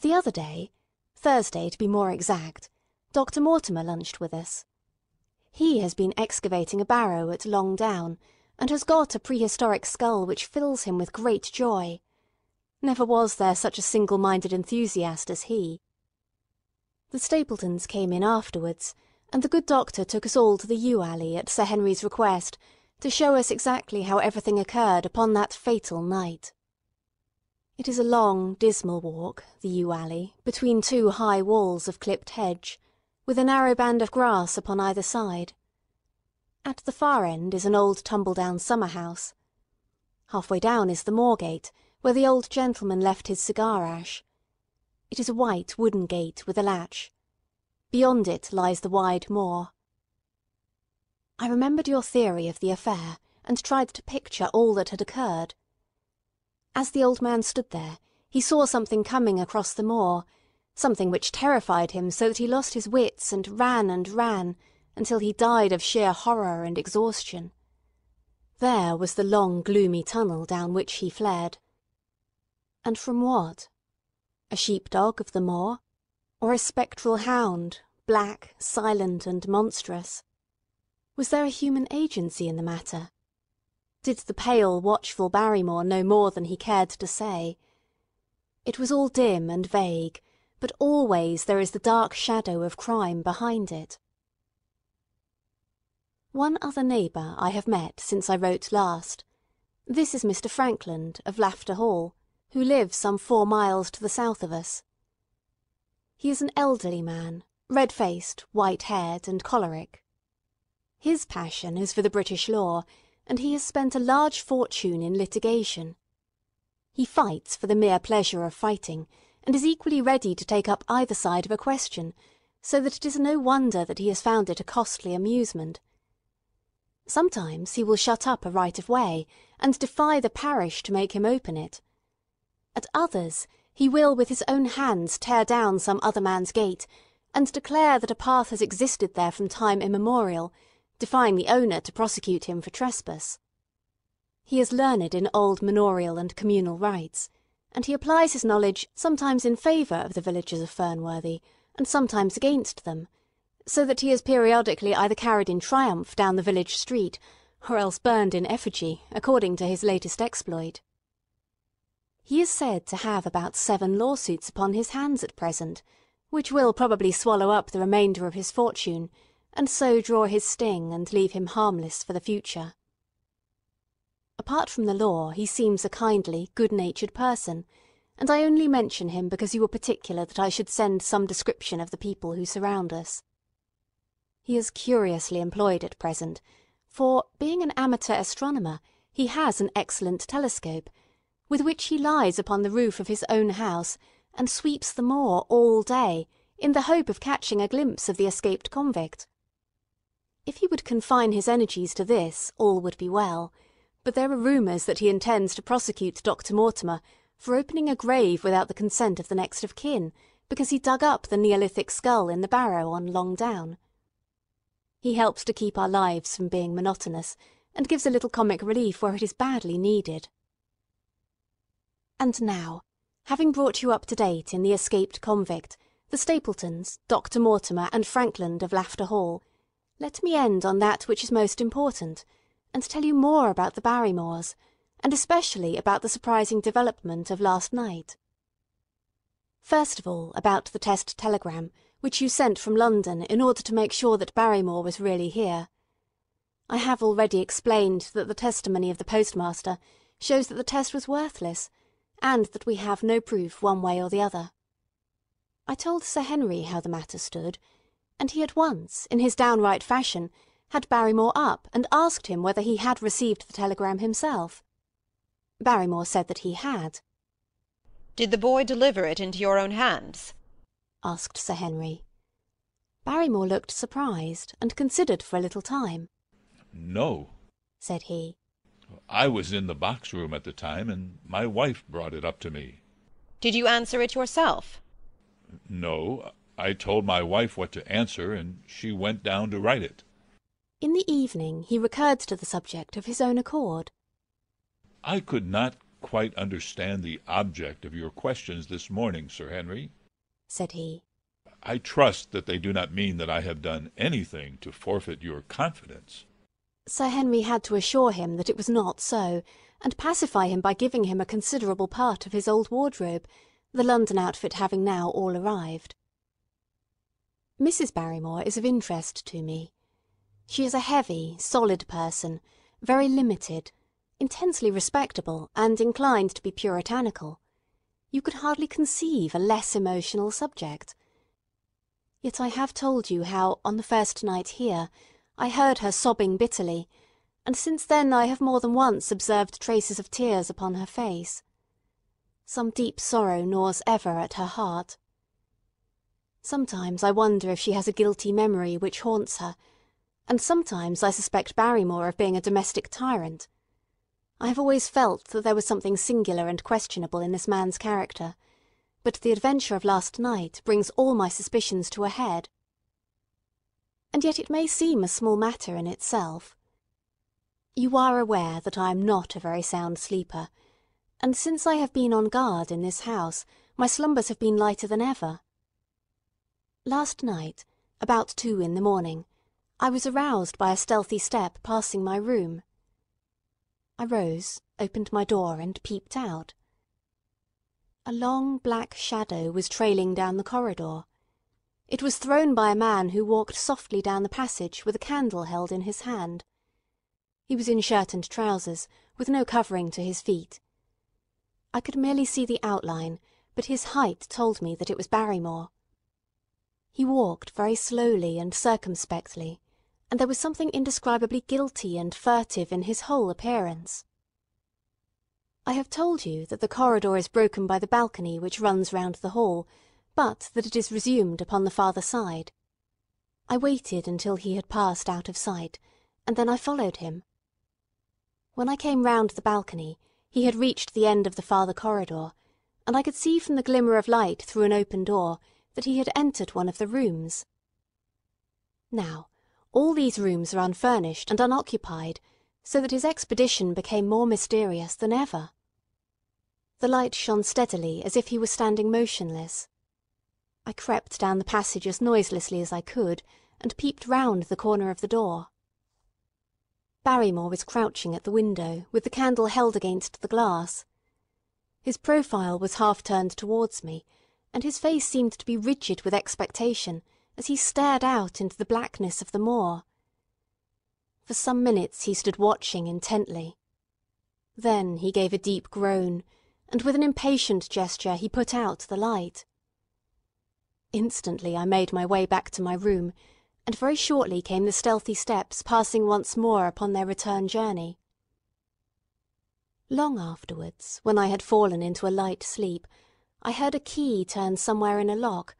A: The other day, Thursday to be more exact, Dr. Mortimer lunched with us. He has been excavating a barrow at Long Down, and has got a prehistoric skull which fills him with great joy. Never was there such a single minded enthusiast as he. The Stapletons came in afterwards, and the good doctor took us all to the yew alley at Sir Henry's request to show us exactly how everything occurred upon that fatal night. It is a long, dismal walk, the yew alley, between two high walls of clipped hedge with a narrow band of grass upon either side. At the far end is an old tumble-down summer-house. Halfway down is the moor-gate, where the old gentleman left his cigar-ash. It is a white wooden gate with a latch. Beyond it lies the wide moor. I remembered your theory of the affair, and tried to picture all that had occurred. As the old man stood there, he saw something coming across the moor, something which terrified him so that he lost his wits and ran and ran until he died of sheer horror and exhaustion. There was the long gloomy tunnel down which he fled. And from what? A sheepdog of the moor? Or a spectral hound, black, silent, and monstrous? Was there a human agency in the matter? Did the pale, watchful Barrymore know more than he cared to say? It was all dim and vague, but always there is the dark shadow of crime behind it. One other neighbour I have met since I wrote last. This is Mr. Frankland, of Lafter Hall, who lives some four miles to the south of us. He is an elderly man, red-faced, white-haired, and choleric. His passion is for the British law, and he has spent a large fortune in litigation. He fights for the mere pleasure of fighting, and is equally ready to take up either side of a question, so that it is no wonder that he has found it a costly amusement. Sometimes he will shut up a right of way, and defy the parish to make him open it. At others, he will with his own hands tear down some other man's gate, and declare that a path has existed there from time immemorial, defying the owner to prosecute him for trespass. He is learned in old manorial and communal rights and he applies his knowledge sometimes in favour of the villagers of Fernworthy, and sometimes against them, so that he is periodically either carried in triumph down the village street, or else burned in effigy, according to his latest exploit. He is said to have about seven lawsuits upon his hands at present, which will probably swallow up the remainder of his fortune, and so draw his sting and leave him harmless for the future. Apart from the law he seems a kindly, good natured person, and I only mention him because you were particular that I should send some description of the people who surround us. He is curiously employed at present, for, being an amateur astronomer, he has an excellent telescope, with which he lies upon the roof of his own house and sweeps the moor all day in the hope of catching a glimpse of the escaped convict. If he would confine his energies to this all would be well but there are rumours that he intends to prosecute Dr. Mortimer for opening a grave without the consent of the next of kin, because he dug up the Neolithic skull in the barrow on Long Down. He helps to keep our lives from being monotonous, and gives a little comic relief where it is badly needed. And now, having brought you up to date in the escaped convict, the Stapletons, Dr. Mortimer, and Frankland of Lafter Hall, let me end on that which is most important, and tell you more about the Barrymores, and especially about the surprising development of last night. First of all about the test telegram, which you sent from London in order to make sure that Barrymore was really here. I have already explained that the testimony of the postmaster shows that the test was worthless, and that we have no proof one way or the other. I told Sir Henry how the matter stood, and he at once, in his downright fashion, had Barrymore up and asked him whether he had received the telegram himself. Barrymore said that he had. "Did the boy deliver it into your own hands?" asked Sir Henry. Barrymore looked surprised, and considered for a little time. "No," said
C: he. "I was in the box room at the time, and my wife brought it up to me."
A: "Did you answer it yourself?"
C: "No. I told my wife what to answer, and she went down to write it."
A: In the evening he recurred to the subject of his own accord.
C: "I could not quite understand the object of your questions this morning, Sir Henry," said he. "I trust that they do not mean that I have done anything to forfeit your confidence."
A: Sir Henry had to assure him that it was not so, and pacify him by giving him a considerable part of his old wardrobe, the London outfit having now all arrived. Mrs. Barrymore is of interest to me. She is a heavy, solid person, very limited, intensely respectable, and inclined to be puritanical. You could hardly conceive a less emotional subject. Yet I have told you how, on the first night here, I heard her sobbing bitterly, and since then I have more than once observed traces of tears upon her face. Some deep sorrow gnaws ever at her heart. Sometimes I wonder if she has a guilty memory which haunts her, and sometimes I suspect Barrymore of being a domestic tyrant. I have always felt that there was something singular and questionable in this man's character, but the adventure of last night brings all my suspicions to a head. And yet it may seem a small matter in itself. You are aware that I am not a very sound sleeper, and since I have been on guard in this house, my slumbers have been lighter than ever. Last night, about two in the morning, I was aroused by a stealthy step passing my room. I rose, opened my door, and peeped out. A long black shadow was trailing down the corridor. It was thrown by a man who walked softly down the passage with a candle held in his hand. He was in shirt and trousers, with no covering to his feet. I could merely see the outline, but his height told me that it was Barrymore. He walked very slowly and circumspectly, and there was something indescribably guilty and furtive in his whole appearance. I have told you that the corridor is broken by the balcony which runs round the hall, but that it is resumed upon the farther side. I waited until he had passed out of sight, and then I followed him. When I came round the balcony, he had reached the end of the farther corridor, and I could see from the glimmer of light through an open door that he had entered one of the rooms. Now, all these rooms are unfurnished and unoccupied, so that his expedition became more mysterious than ever. The light shone steadily as if he were standing motionless. I crept down the passage as noiselessly as I could, and peeped round the corner of the door. Barrymore was crouching at the window, with the candle held against the glass. His profile was half turned towards me, and his face seemed to be rigid with expectation, as he stared out into the blackness of the moor. For some minutes he stood watching intently. Then he gave a deep groan, and with an impatient gesture he put out the light. Instantly I made my way back to my room, and very shortly came the stealthy steps passing once more upon their return journey. Long afterwards, when I had fallen into a light sleep, I heard a key turn somewhere in a lock,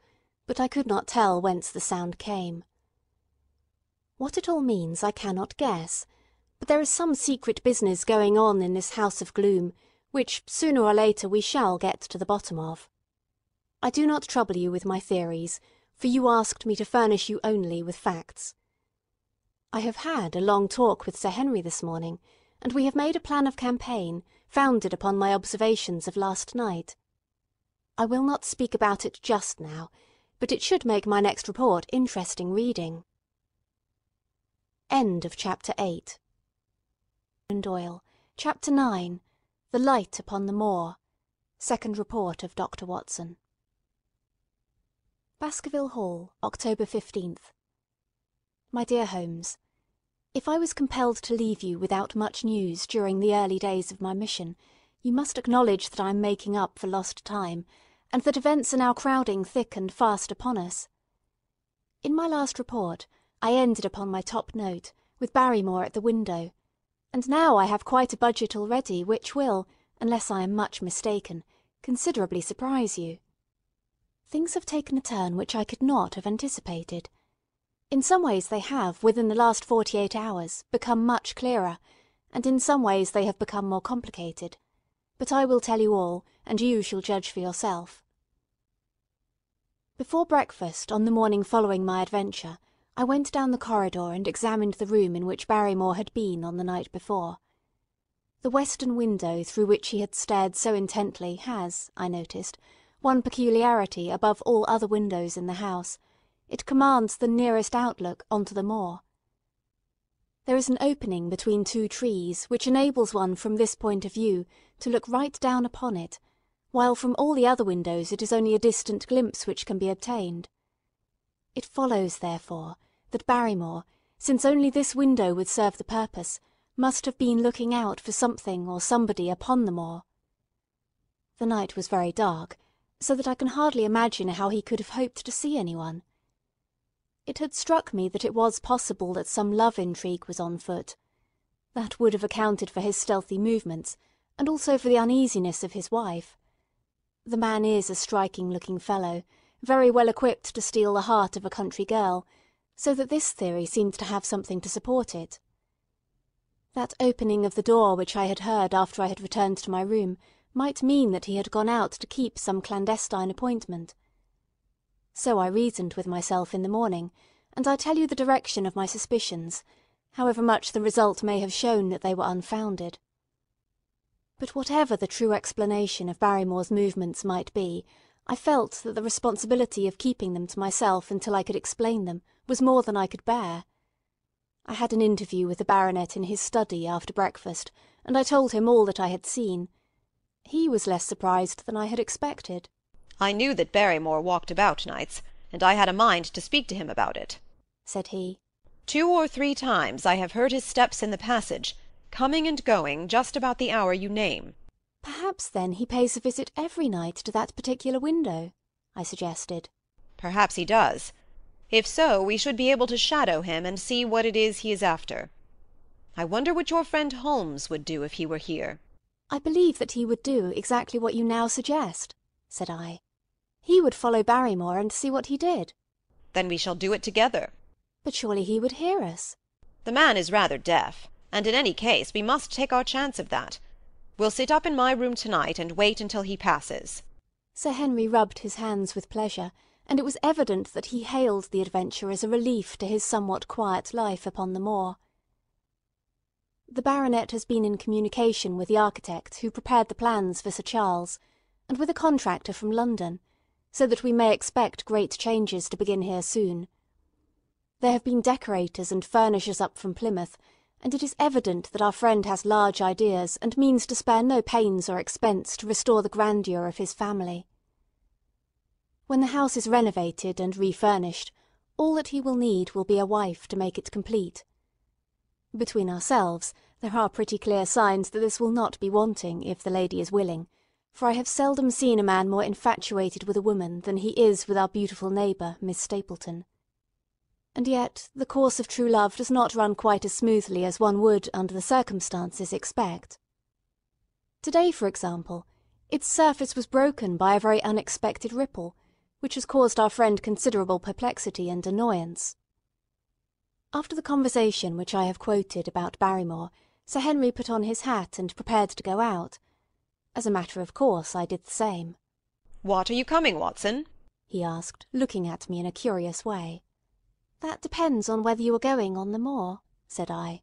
A: but I could not tell whence the sound came. What it all means I cannot guess, but there is some secret business going on in this house of gloom, which sooner or later we shall get to the bottom of. I do not trouble you with my theories, for you asked me to furnish you only with facts. I have had a long talk with Sir Henry this morning, and we have made a plan of campaign founded upon my observations of last night. I will not speak about it just now, but it should make my next report interesting reading. End of Chapter 8 Doyle, Chapter 9 The Light Upon the Moor Second Report of Dr. Watson Baskerville Hall, October 15th. My dear Holmes, If I was compelled to leave you without much news during the early days of my mission, you must acknowledge that I am making up for lost time, and that events are now crowding thick and fast upon us. In my last report, I ended upon my top note, with Barrymore at the window, and now I have quite a budget already which will, unless I am much mistaken, considerably surprise you. Things have taken a turn which I could not have anticipated. In some ways they have, within the last forty-eight hours, become much clearer, and in some ways they have become more complicated but I will tell you all, and you shall judge for yourself. Before breakfast on the morning following my adventure, I went down the corridor and examined the room in which Barrymore had been on the night before. The western window through which he had stared so intently has, I noticed, one peculiarity above all other windows in the house. It commands the nearest outlook onto the moor. There is an opening between two trees which enables one from this point of view to look right down upon it, while from all the other windows it is only a distant glimpse which can be obtained. It follows, therefore, that Barrymore, since only this window would serve the purpose, must have been looking out for something or somebody upon the moor. The night was very dark, so that I can hardly imagine how he could have hoped to see anyone. It had struck me that it was possible that some love intrigue was on foot. That would have accounted for his stealthy movements, and also for the uneasiness of his wife. The man is a striking-looking fellow, very well equipped to steal the heart of a country girl, so that this theory seemed to have something to support it. That opening of the door which I had heard after I had returned to my room might mean that he had gone out to keep some clandestine appointment. So I reasoned with myself in the morning, and I tell you the direction of my suspicions, however much the result may have shown that they were unfounded but whatever the true explanation of Barrymore's movements might be, I felt that the responsibility of keeping them to myself until I could explain them was more than I could bear. I had an interview with the baronet in his study after breakfast, and I told him all that I had seen. He was less surprised than I had expected.
B: "I knew that Barrymore walked about nights, and I had a mind to speak to him about it," said he. "Two or three times I have heard his steps in the passage coming and going just about the hour you name. Perhaps, then, he pays a visit every night to that particular window, I suggested. Perhaps he does. If so, we should be able to shadow him and see what it is he is after. I wonder what your friend Holmes would do if he were here.
A: I believe that he would do exactly what you now suggest, said I. He would follow Barrymore and see what he did. Then we shall do it together.
B: But surely he would hear us. The man is rather deaf and in any case we must take our chance of that. We'll sit up in my room to night and wait until he passes."
A: Sir Henry rubbed his hands with pleasure, and it was evident that he hailed the adventure as a relief to his somewhat quiet life upon the moor. The Baronet has been in communication with the architect who prepared the plans for Sir Charles, and with a contractor from London, so that we may expect great changes to begin here soon. There have been decorators and furnishers up from Plymouth, and it is evident that our friend has large ideas and means to spare no pains or expense to restore the grandeur of his family. When the house is renovated and refurnished, all that he will need will be a wife to make it complete. Between ourselves, there are pretty clear signs that this will not be wanting if the lady is willing, for I have seldom seen a man more infatuated with a woman than he is with our beautiful neighbour, Miss Stapleton and yet the course of true love does not run quite as smoothly as one would, under the circumstances, expect. Today, for example, its surface was broken by a very unexpected ripple, which has caused our friend considerable perplexity and annoyance. After the conversation which I have quoted about Barrymore, Sir Henry put on his hat and prepared to go out. As a matter of course, I did the same. "What are you coming, Watson?" he asked, looking at me in a curious way. "That depends on whether you are going on the moor," said I.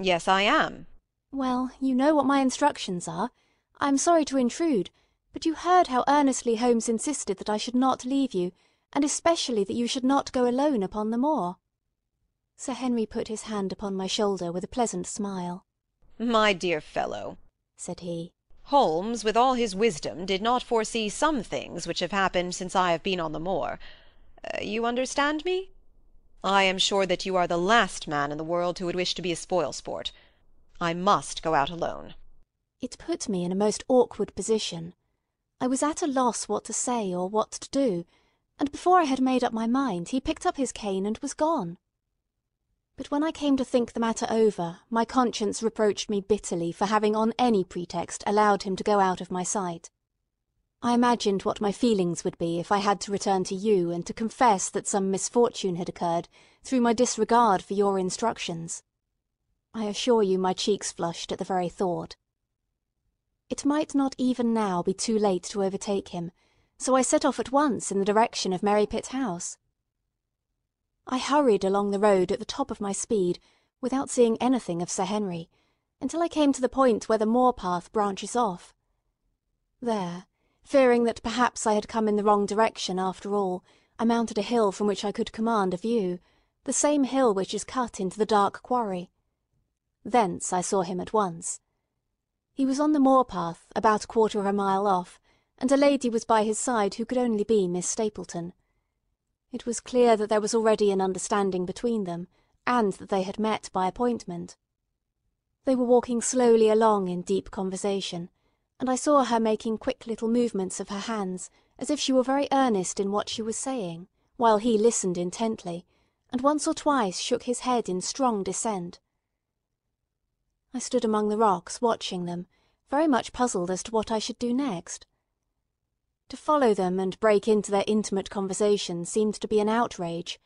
A: "Yes, I am." "Well, you know what my instructions are. I am sorry to intrude, but you heard how earnestly Holmes insisted that I should not leave you, and especially that you should not go alone upon the moor." Sir Henry put his hand upon my shoulder with a pleasant smile. "My dear fellow," said he,
B: "Holmes, with all his wisdom, did not foresee some things which have happened since I have been on the moor. Uh, you understand me? I am sure that you are the last man in the world who would wish to be a spoil sport. I must go out alone."
A: It put me in a most awkward position. I was at a loss what to say or what to do, and before I had made up my mind he picked up his cane and was gone. But when I came to think the matter over, my conscience reproached me bitterly for having on any pretext allowed him to go out of my sight. I imagined what my feelings would be if I had to return to you and to confess that some misfortune had occurred through my disregard for your instructions. I assure you my cheeks flushed at the very thought. It might not even now be too late to overtake him, so I set off at once in the direction of Merripit House. I hurried along the road at the top of my speed, without seeing anything of Sir Henry, until I came to the point where the moor path branches off. There, Fearing that perhaps I had come in the wrong direction after all, I mounted a hill from which I could command a view the same hill which is cut into the dark quarry. Thence I saw him at once. He was on the moor path, about a quarter of a mile off, and a lady was by his side who could only be Miss Stapleton. It was clear that there was already an understanding between them, and that they had met by appointment. They were walking slowly along in deep conversation, and I saw her making quick little movements of her hands, as if she were very earnest in what she was saying, while he listened intently, and once or twice shook his head in strong dissent. I stood among the rocks watching them, very much puzzled as to what I should do next. To follow them and break into their intimate conversation seemed to be an outrage,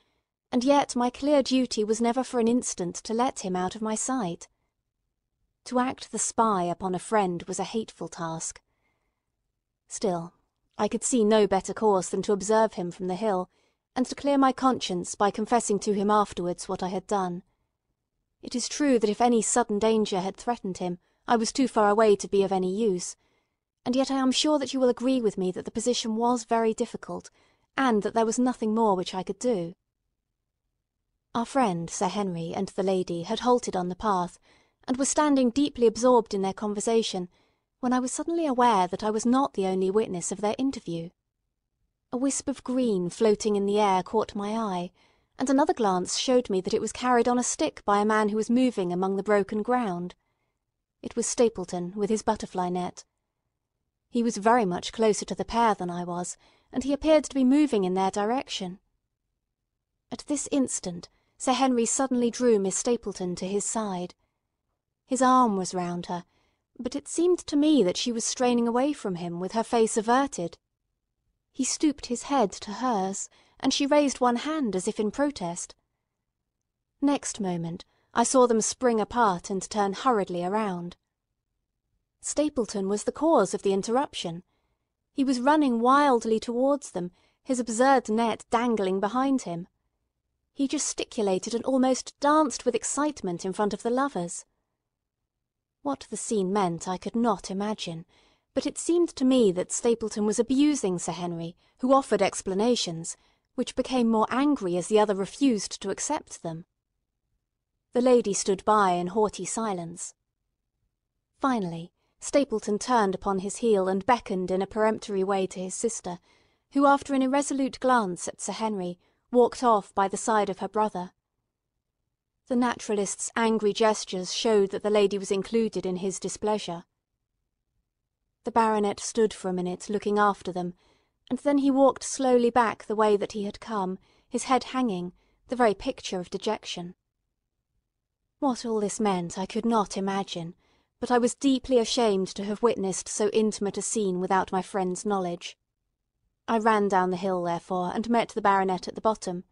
A: and yet my clear duty was never for an instant to let him out of my sight. To act the spy upon a friend was a hateful task. Still, I could see no better course than to observe him from the hill, and to clear my conscience by confessing to him afterwards what I had done. It is true that if any sudden danger had threatened him, I was too far away to be of any use, and yet I am sure that you will agree with me that the position was very difficult, and that there was nothing more which I could do. Our friend Sir Henry and the lady had halted on the path and were standing deeply absorbed in their conversation, when I was suddenly aware that I was not the only witness of their interview. A wisp of green floating in the air caught my eye, and another glance showed me that it was carried on a stick by a man who was moving among the broken ground. It was Stapleton, with his butterfly net. He was very much closer to the pair than I was, and he appeared to be moving in their direction. At this instant Sir Henry suddenly drew Miss Stapleton to his side. His arm was round her, but it seemed to me that she was straining away from him with her face averted. He stooped his head to hers, and she raised one hand as if in protest. Next moment I saw them spring apart and turn hurriedly around. Stapleton was the cause of the interruption. He was running wildly towards them, his absurd net dangling behind him. He gesticulated and almost danced with excitement in front of the lovers. What the scene meant I could not imagine, but it seemed to me that Stapleton was abusing Sir Henry, who offered explanations, which became more angry as the other refused to accept them. The lady stood by in haughty silence. Finally, Stapleton turned upon his heel and beckoned in a peremptory way to his sister, who after an irresolute glance at Sir Henry walked off by the side of her brother. The naturalist's angry gestures showed that the lady was included in his displeasure. The baronet stood for a minute looking after them, and then he walked slowly back the way that he had come, his head hanging, the very picture of dejection. What all this meant I could not imagine, but I was deeply ashamed to have witnessed so intimate a scene without my friend's knowledge. I ran down the hill, therefore, and met the baronet at the bottom.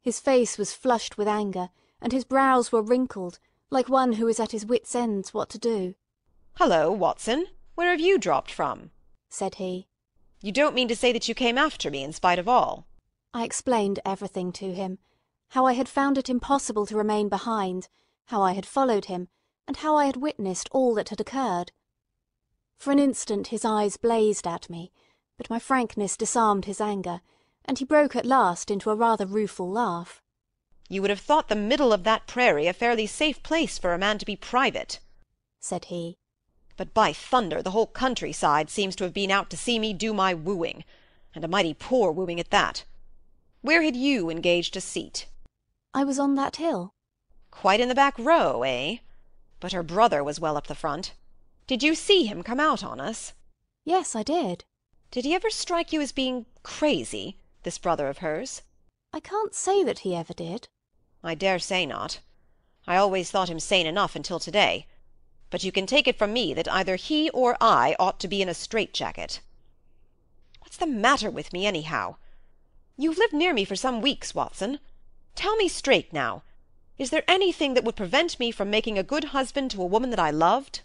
A: His face was flushed with anger, and his brows were wrinkled, like one who is at his wits' ends what to do. "Hullo, Watson,
B: where have you dropped from?" said he. "You don't mean to say that you came after me in spite of all?"
A: I explained everything to him how I had found it impossible to remain behind, how I had followed him, and how I had witnessed all that had occurred. For an instant his eyes blazed at me, but my frankness disarmed his anger, and he broke at last into a rather rueful laugh.
B: "You would have thought the middle of that prairie a fairly safe place for a man to be private," said he; "but by thunder the whole country side seems to have been out to see me do my wooing, and a mighty poor wooing at that. Where had you engaged a seat?" "I was on that hill." "Quite in the back row, eh? But her brother was well up the front. Did you see him come out on us?" "Yes, I did." "Did he ever strike you as being crazy, this brother of hers?" "I can't say that he ever did." I dare say not. I always thought him sane enough until to day. But you can take it from me that either he or I ought to be in a strait jacket. What's the matter with me, anyhow? You've lived near me for some weeks, Watson. Tell me straight now. Is there anything that would prevent me from making a good husband to a woman that I loved?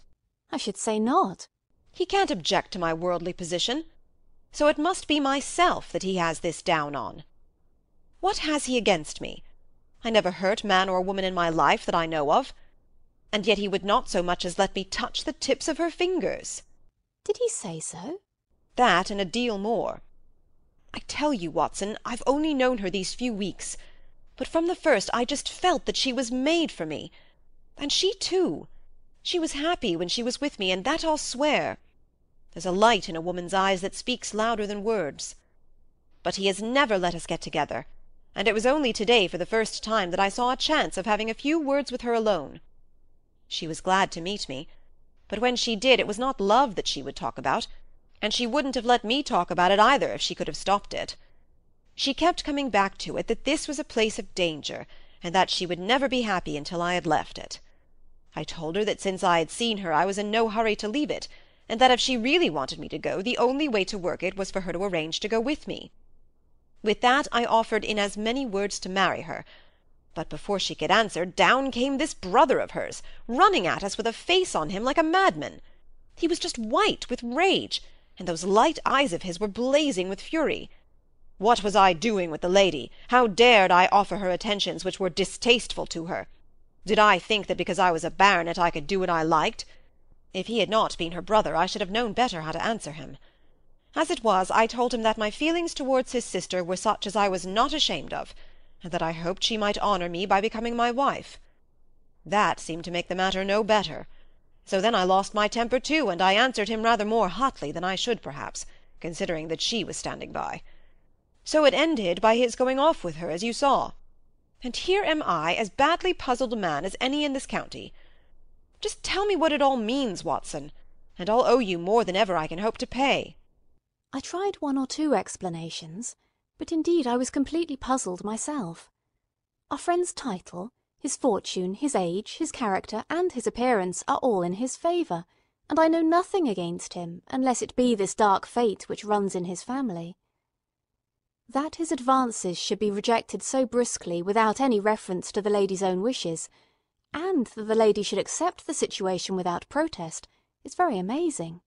B: I should say not. He can't object to my worldly position. So it must be myself that he has this down on. What has he against me? I never hurt man or woman in my life that I know of. And yet he would not so much as let me touch the tips of her fingers. Did he say so? That, and a deal more. I tell you, Watson, I've only known her these few weeks, but from the first I just felt that she was made for me. And she too. She was happy when she was with me, and that I'll swear. There's a light in a woman's eyes that speaks louder than words. But he has never let us get together and it was only to-day for the first time that I saw a chance of having a few words with her alone. She was glad to meet me, but when she did it was not love that she would talk about, and she wouldn't have let me talk about it either if she could have stopped it. She kept coming back to it that this was a place of danger, and that she would never be happy until I had left it. I told her that since I had seen her I was in no hurry to leave it, and that if she really wanted me to go the only way to work it was for her to arrange to go with me. With that I offered in as many words to marry her; but before she could answer, down came this brother of hers, running at us with a face on him like a madman. He was just white with rage, and those light eyes of his were blazing with fury. What was I doing with the lady? How dared I offer her attentions which were distasteful to her? Did I think that because I was a baronet I could do what I liked? If he had not been her brother I should have known better how to answer him. As it was, I told him that my feelings towards his sister were such as I was not ashamed of, and that I hoped she might honour me by becoming my wife. That seemed to make the matter no better. So then I lost my temper too, and I answered him rather more hotly than I should perhaps, considering that she was standing by. So it ended by his going off with her, as you saw. And here am I, as badly puzzled a man as any in this county. Just tell me what it all
A: means, Watson, and I'll owe you more than ever I can hope to pay." I tried one or two explanations, but indeed I was completely puzzled myself. Our friend's title, his fortune, his age, his character, and his appearance are all in his favour, and I know nothing against him unless it be this dark fate which runs in his family. That his advances should be rejected so briskly, without any reference to the lady's own wishes, and that the lady should accept the situation without protest, is very amazing.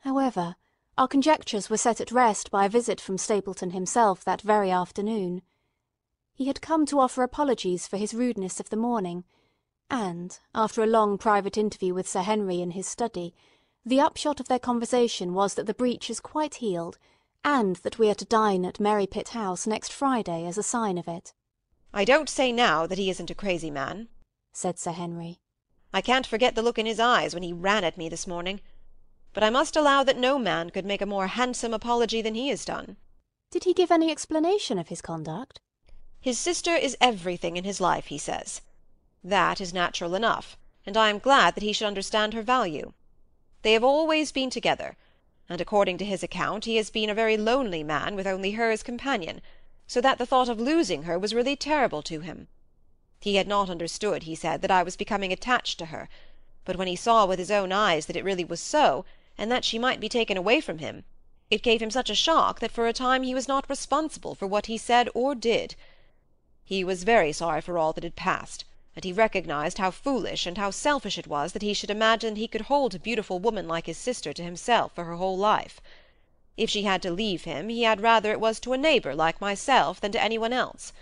A: However, our conjectures were set at rest by a visit from Stapleton himself that very afternoon. He had come to offer apologies for his rudeness of the morning, and, after a long private interview with Sir Henry in his study, the upshot of their conversation was that the breach is quite healed, and that we are to dine at Merripit House next Friday as a sign of it. "I don't say now that he isn't a crazy man," said Sir Henry. "I can't forget the look
B: in his eyes when he ran at me this morning but I must allow that no man could make a more handsome apology than he has done. Did he give any explanation of his conduct? His sister is everything in his life, he says. That is natural enough, and I am glad that he should understand her value. They have always been together, and according to his account he has been a very lonely man with only her as companion, so that the thought of losing her was really terrible to him. He had not understood, he said, that I was becoming attached to her, but when he saw with his own eyes that it really was so and that she might be taken away from him, it gave him such a shock that for a time he was not responsible for what he said or did. He was very sorry for all that had passed, and he recognized how foolish and how selfish it was that he should imagine he could hold a beautiful woman like his sister to himself for her whole life. If she had to leave him he had rather it was to a neighbour like myself than to any one else.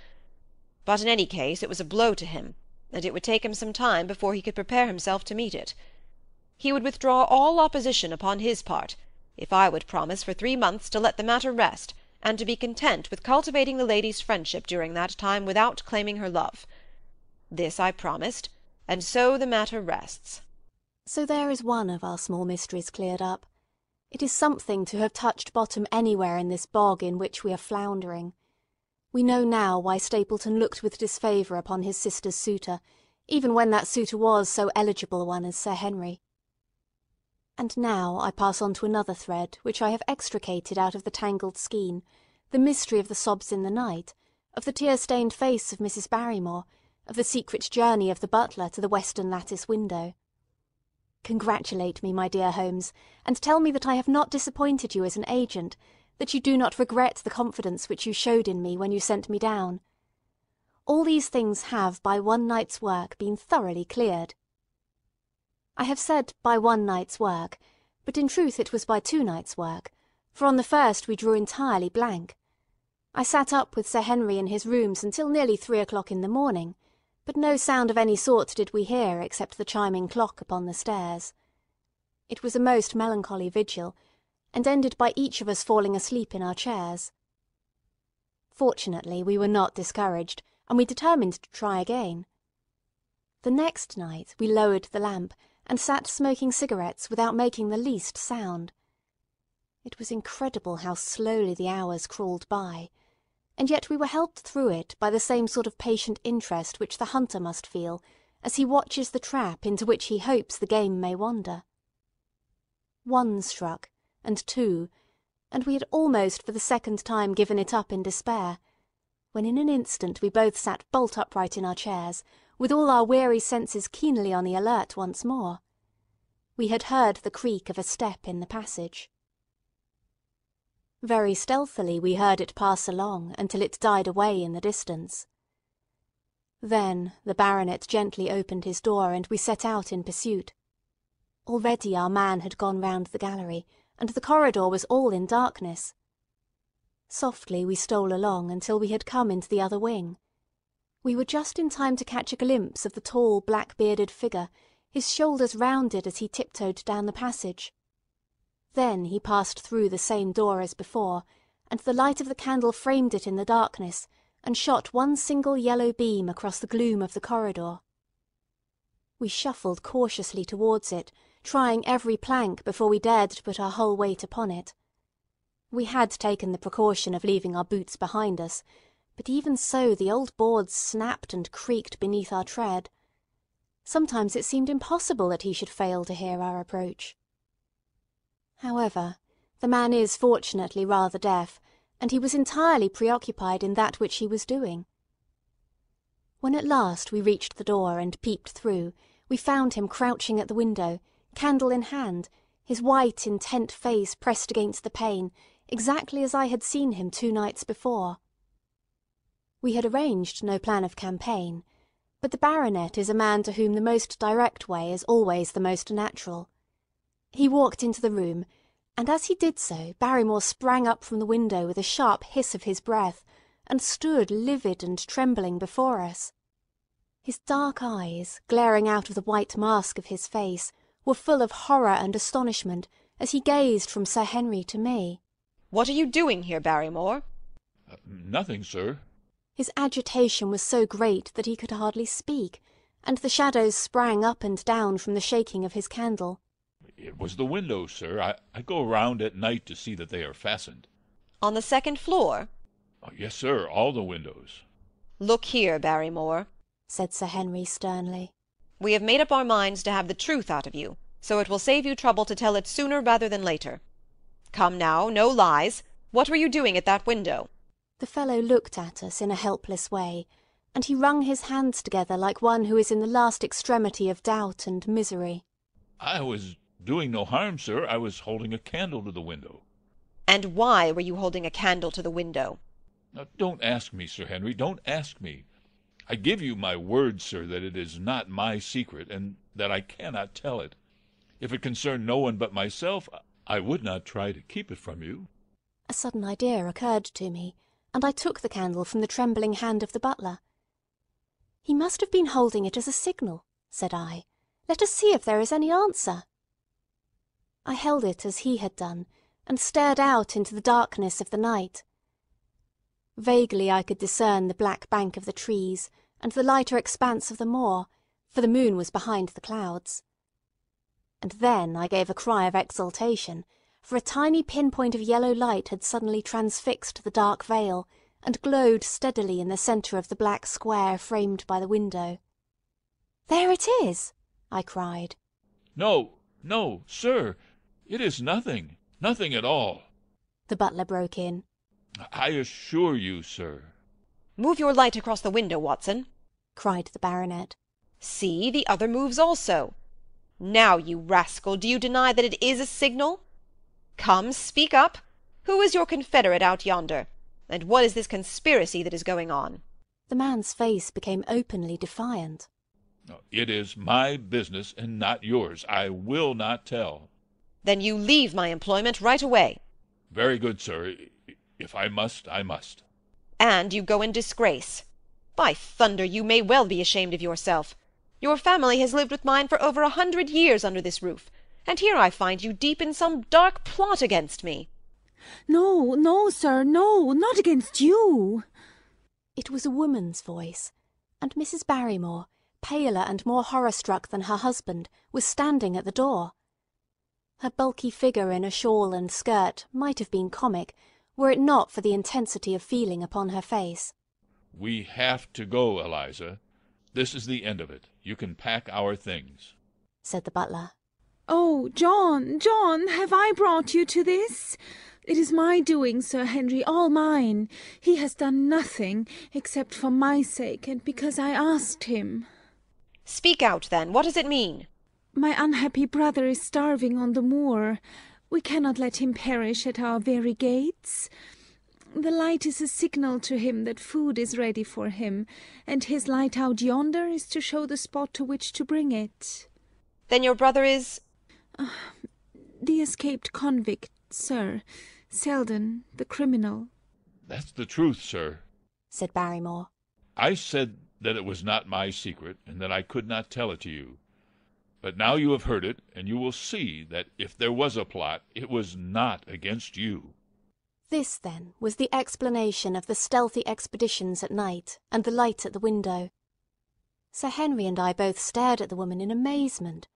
B: But in any case it was a blow to him, and it would take him some time before he could prepare himself to meet it. He would withdraw all opposition upon his part, if I would promise for three months to let the matter rest, and to be content with cultivating the lady's friendship during that time without claiming her love. This I promised, and so the matter rests.
A: So there is one of our small mysteries cleared up. It is something to have touched bottom anywhere in this bog in which we are floundering. We know now why Stapleton looked with disfavour upon his sister's suitor, even when that suitor was so eligible one as Sir Henry. And now I pass on to another thread which I have extricated out of the tangled skein, the mystery of the sobs in the night, of the tear stained face of Mrs. Barrymore, of the secret journey of the butler to the western lattice window. Congratulate me, my dear Holmes, and tell me that I have not disappointed you as an agent, that you do not regret the confidence which you showed in me when you sent me down. All these things have by one night's work been thoroughly cleared. I have said by one night's work, but in truth it was by two nights' work, for on the first we drew entirely blank. I sat up with Sir Henry in his rooms until nearly three o'clock in the morning, but no sound of any sort did we hear except the chiming clock upon the stairs. It was a most melancholy vigil, and ended by each of us falling asleep in our chairs. Fortunately we were not discouraged, and we determined to try again. The next night we lowered the lamp, and sat smoking cigarettes without making the least sound. It was incredible how slowly the hours crawled by, and yet we were helped through it by the same sort of patient interest which the hunter must feel as he watches the trap into which he hopes the game may wander. One struck, and two, and we had almost for the second time given it up in despair, when in an instant we both sat bolt upright in our chairs with all our weary senses keenly on the alert once more. We had heard the creak of a step in the passage. Very stealthily we heard it pass along until it died away in the distance. Then the baronet gently opened his door and we set out in pursuit. Already our man had gone round the gallery, and the corridor was all in darkness. Softly we stole along until we had come into the other wing. We were just in time to catch a glimpse of the tall, black bearded figure, his shoulders rounded as he tiptoed down the passage. Then he passed through the same door as before, and the light of the candle framed it in the darkness and shot one single yellow beam across the gloom of the corridor. We shuffled cautiously towards it, trying every plank before we dared to put our whole weight upon it. We had taken the precaution of leaving our boots behind us, but even so the old boards snapped and creaked beneath our tread. Sometimes it seemed impossible that he should fail to hear our approach. However, the man is fortunately rather deaf, and he was entirely preoccupied in that which he was doing. When at last we reached the door and peeped through, we found him crouching at the window, candle in hand, his white, intent face pressed against the pane, exactly as I had seen him two nights before. We had arranged no plan of campaign, but the baronet is a man to whom the most direct way is always the most natural. He walked into the room, and as he did so Barrymore sprang up from the window with a sharp hiss of his breath, and stood livid and trembling before us. His dark eyes, glaring out of the white mask of his face, were full of horror and astonishment as he gazed from Sir Henry to me. "What are you doing here, Barrymore?"
C: Uh, "Nothing, sir.
A: His agitation was so great that he could hardly speak, and the shadows sprang up and down from the shaking of his candle.
C: "It was the window, sir. I go round at night to see that they are fastened."
B: "On the second floor?"
C: Oh, "Yes, sir, all the windows."
B: "Look here, Barrymore," said Sir Henry sternly, "we have made up our minds to have the truth out of you, so it will save you trouble to tell it sooner rather than later. Come now, no lies. What were you doing at that window?
A: The fellow looked at us in a helpless way, and he wrung his hands together like one who is in the last extremity of doubt and misery.
C: "I was doing no harm, sir. I was holding a candle to the window."
A: "And why
B: were you holding a candle to the window?"
C: "Don't ask me, Sir Henry, don't ask me. I give you my word, sir, that it is not my secret, and that I cannot tell it. If it concerned no one but myself, I would not try to keep it from you."
A: A sudden idea occurred to me and I took the candle from the trembling hand of the butler. He must have been holding it as a signal, said I. Let us see if there is any answer. I held it as he had done, and stared out into the darkness of the night. Vaguely I could discern the black bank of the trees and the lighter expanse of the moor, for the moon was behind the clouds. And then I gave a cry of exultation for a tiny pinpoint of yellow light had suddenly transfixed the dark veil, and glowed steadily in the centre of the black square framed by the window. "There it is!" I cried.
C: "No, no, sir, it is nothing nothing at all,"
A: the butler
B: broke in.
C: "I assure you, sir
B: "Move your light across the window, Watson," cried the baronet. "See, the other moves also. Now, you rascal, do you deny that it is a signal? Come, speak up! Who is your confederate out yonder? And what is this conspiracy that is going on?" The man's face became openly defiant.
C: "It is my business and not yours. I will not tell."
B: "Then you leave my employment right away." "Very good, sir.
C: If I must, I must."
B: "And you go in disgrace. By thunder, you may well be ashamed of yourself! Your family has lived with mine for over a hundred years under this roof and here I find you deep in some dark plot against me.
A: No, no, sir, no, not against you. It was a woman's voice, and Mrs. Barrymore, paler and more horror-struck than her husband, was standing at the door. Her bulky figure in a shawl and skirt might have been comic, were it not for the intensity of feeling upon her face.
C: We have to go, Eliza. This is the end of it. You can pack our things,
F: said the butler. Oh, John, John, have I brought you to this? It is my doing, Sir Henry, all mine. He has done nothing, except for my sake, and because I asked him. Speak out, then. What does it mean? My unhappy brother is starving on the moor. We cannot let him perish at our very gates. The light is a signal to him that food is ready for him, and his light out yonder is to show the spot to which to bring it. Then your brother is "The escaped convict, sir Selden, the criminal."
C: "That's the truth, sir,"
F: said Barrymore.
C: "I said that it was not my secret, and that I could not tell it to you. But now you have heard it, and you will see that if there was a plot it was not against you."
A: This, then, was the explanation of the stealthy expeditions at night and the light at the window. Sir Henry and I both stared at the woman in amazement.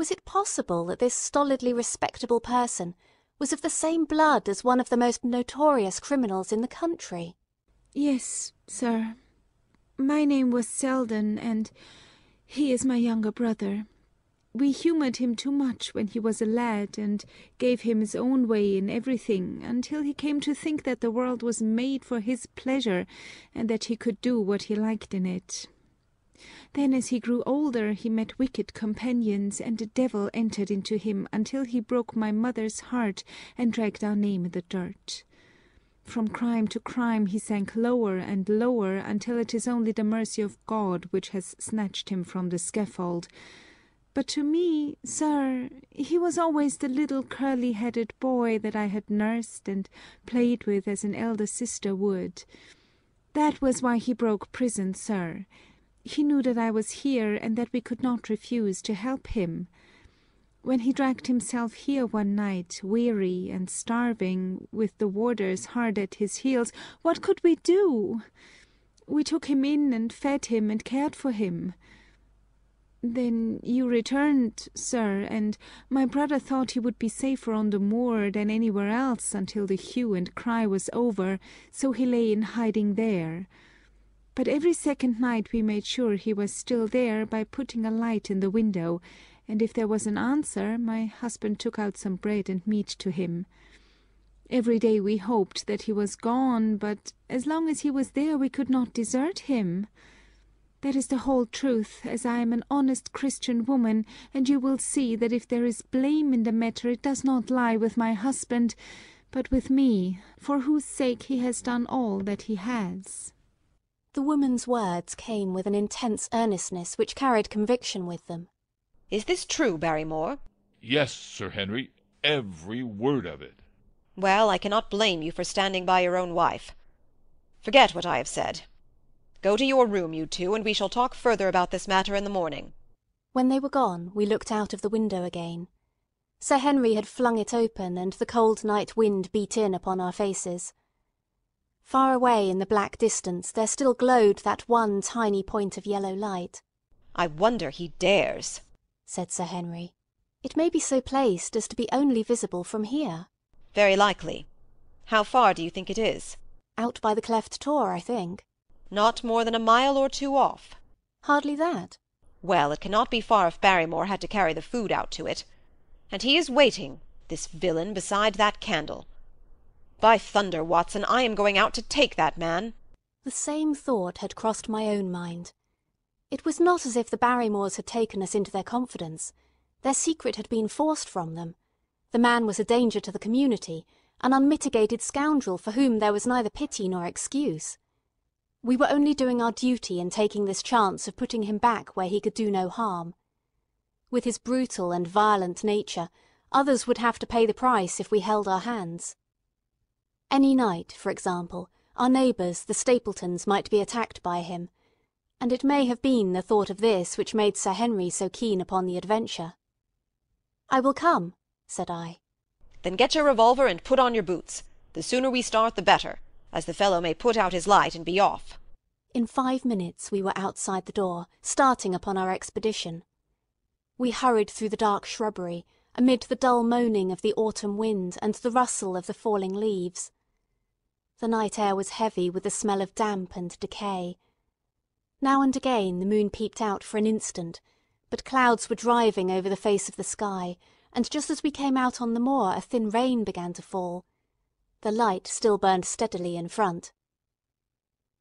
A: Was it possible that this stolidly respectable person was of the same blood as one of the
F: most notorious criminals in the country? Yes, sir. My name was Selden, and he is my younger brother. We humoured him too much when he was a lad, and gave him his own way in everything, until he came to think that the world was made for his pleasure, and that he could do what he liked in it. Then as he grew older he met wicked companions, and the devil entered into him until he broke my mother's heart and dragged our name in the dirt. From crime to crime he sank lower and lower until it is only the mercy of God which has snatched him from the scaffold, but to me, sir, he was always the little curly headed boy that I had nursed and played with as an elder sister would. That was why he broke prison, sir. He knew that I was here and that we could not refuse to help him. When he dragged himself here one night, weary and starving, with the warders hard at his heels, what could we do? We took him in and fed him and cared for him. Then you returned, sir, and my brother thought he would be safer on the moor than anywhere else until the hue and cry was over, so he lay in hiding there but every second night we made sure he was still there by putting a light in the window, and if there was an answer my husband took out some bread and meat to him. Every day we hoped that he was gone, but as long as he was there we could not desert him. That is the whole truth, as I am an honest Christian woman, and you will see that if there is blame in the matter it does not lie with my husband, but with me, for whose sake he has done all that he has. The woman's words
A: came with an intense earnestness which carried conviction with them. "Is this true, Barrymore?"
C: "Yes, Sir Henry, every word of it."
A: "Well, I cannot
B: blame you for standing by your own wife. Forget what I have said. Go to your room, you two, and we shall talk further about this matter in the morning."
A: When they were gone we looked out of the window again. Sir Henry had flung it open, and the cold night wind beat in upon our faces. Far away in the black distance there still glowed that one tiny point of yellow light. "I wonder he dares," said Sir Henry. "It may be so placed as to be only visible from here." "Very likely. How far do you think it is?" "Out by the cleft tor, I think." "Not more than a mile
B: or two off?" "Hardly that." "Well, it cannot be far if Barrymore had to carry the food out to it. And he is waiting, this villain, beside that candle. By thunder, Watson, I am going out to take that man!"
A: The same thought had crossed my own mind. It was not as if the Barrymores had taken us into their confidence. Their secret had been forced from them. The man was a danger to the community, an unmitigated scoundrel for whom there was neither pity nor excuse. We were only doing our duty in taking this chance of putting him back where he could do no harm. With his brutal and violent nature, others would have to pay the price if we held our hands. Any night, for example, our neighbours, the Stapletons, might be attacked by him, and it may have been the thought of this which made Sir Henry so keen upon the adventure. "I will come," said I.
B: "Then get your revolver and put on your boots. The sooner we start the better, as the fellow may put out his light and be off."
A: In five minutes we were outside the door, starting upon our expedition. We hurried through the dark shrubbery, amid the dull moaning of the autumn wind and the rustle of the falling leaves. The night air was heavy with the smell of damp and decay. Now and again the moon peeped out for an instant, but clouds were driving over the face of the sky, and just as we came out on the moor a thin rain began to fall. The light still burned steadily in front.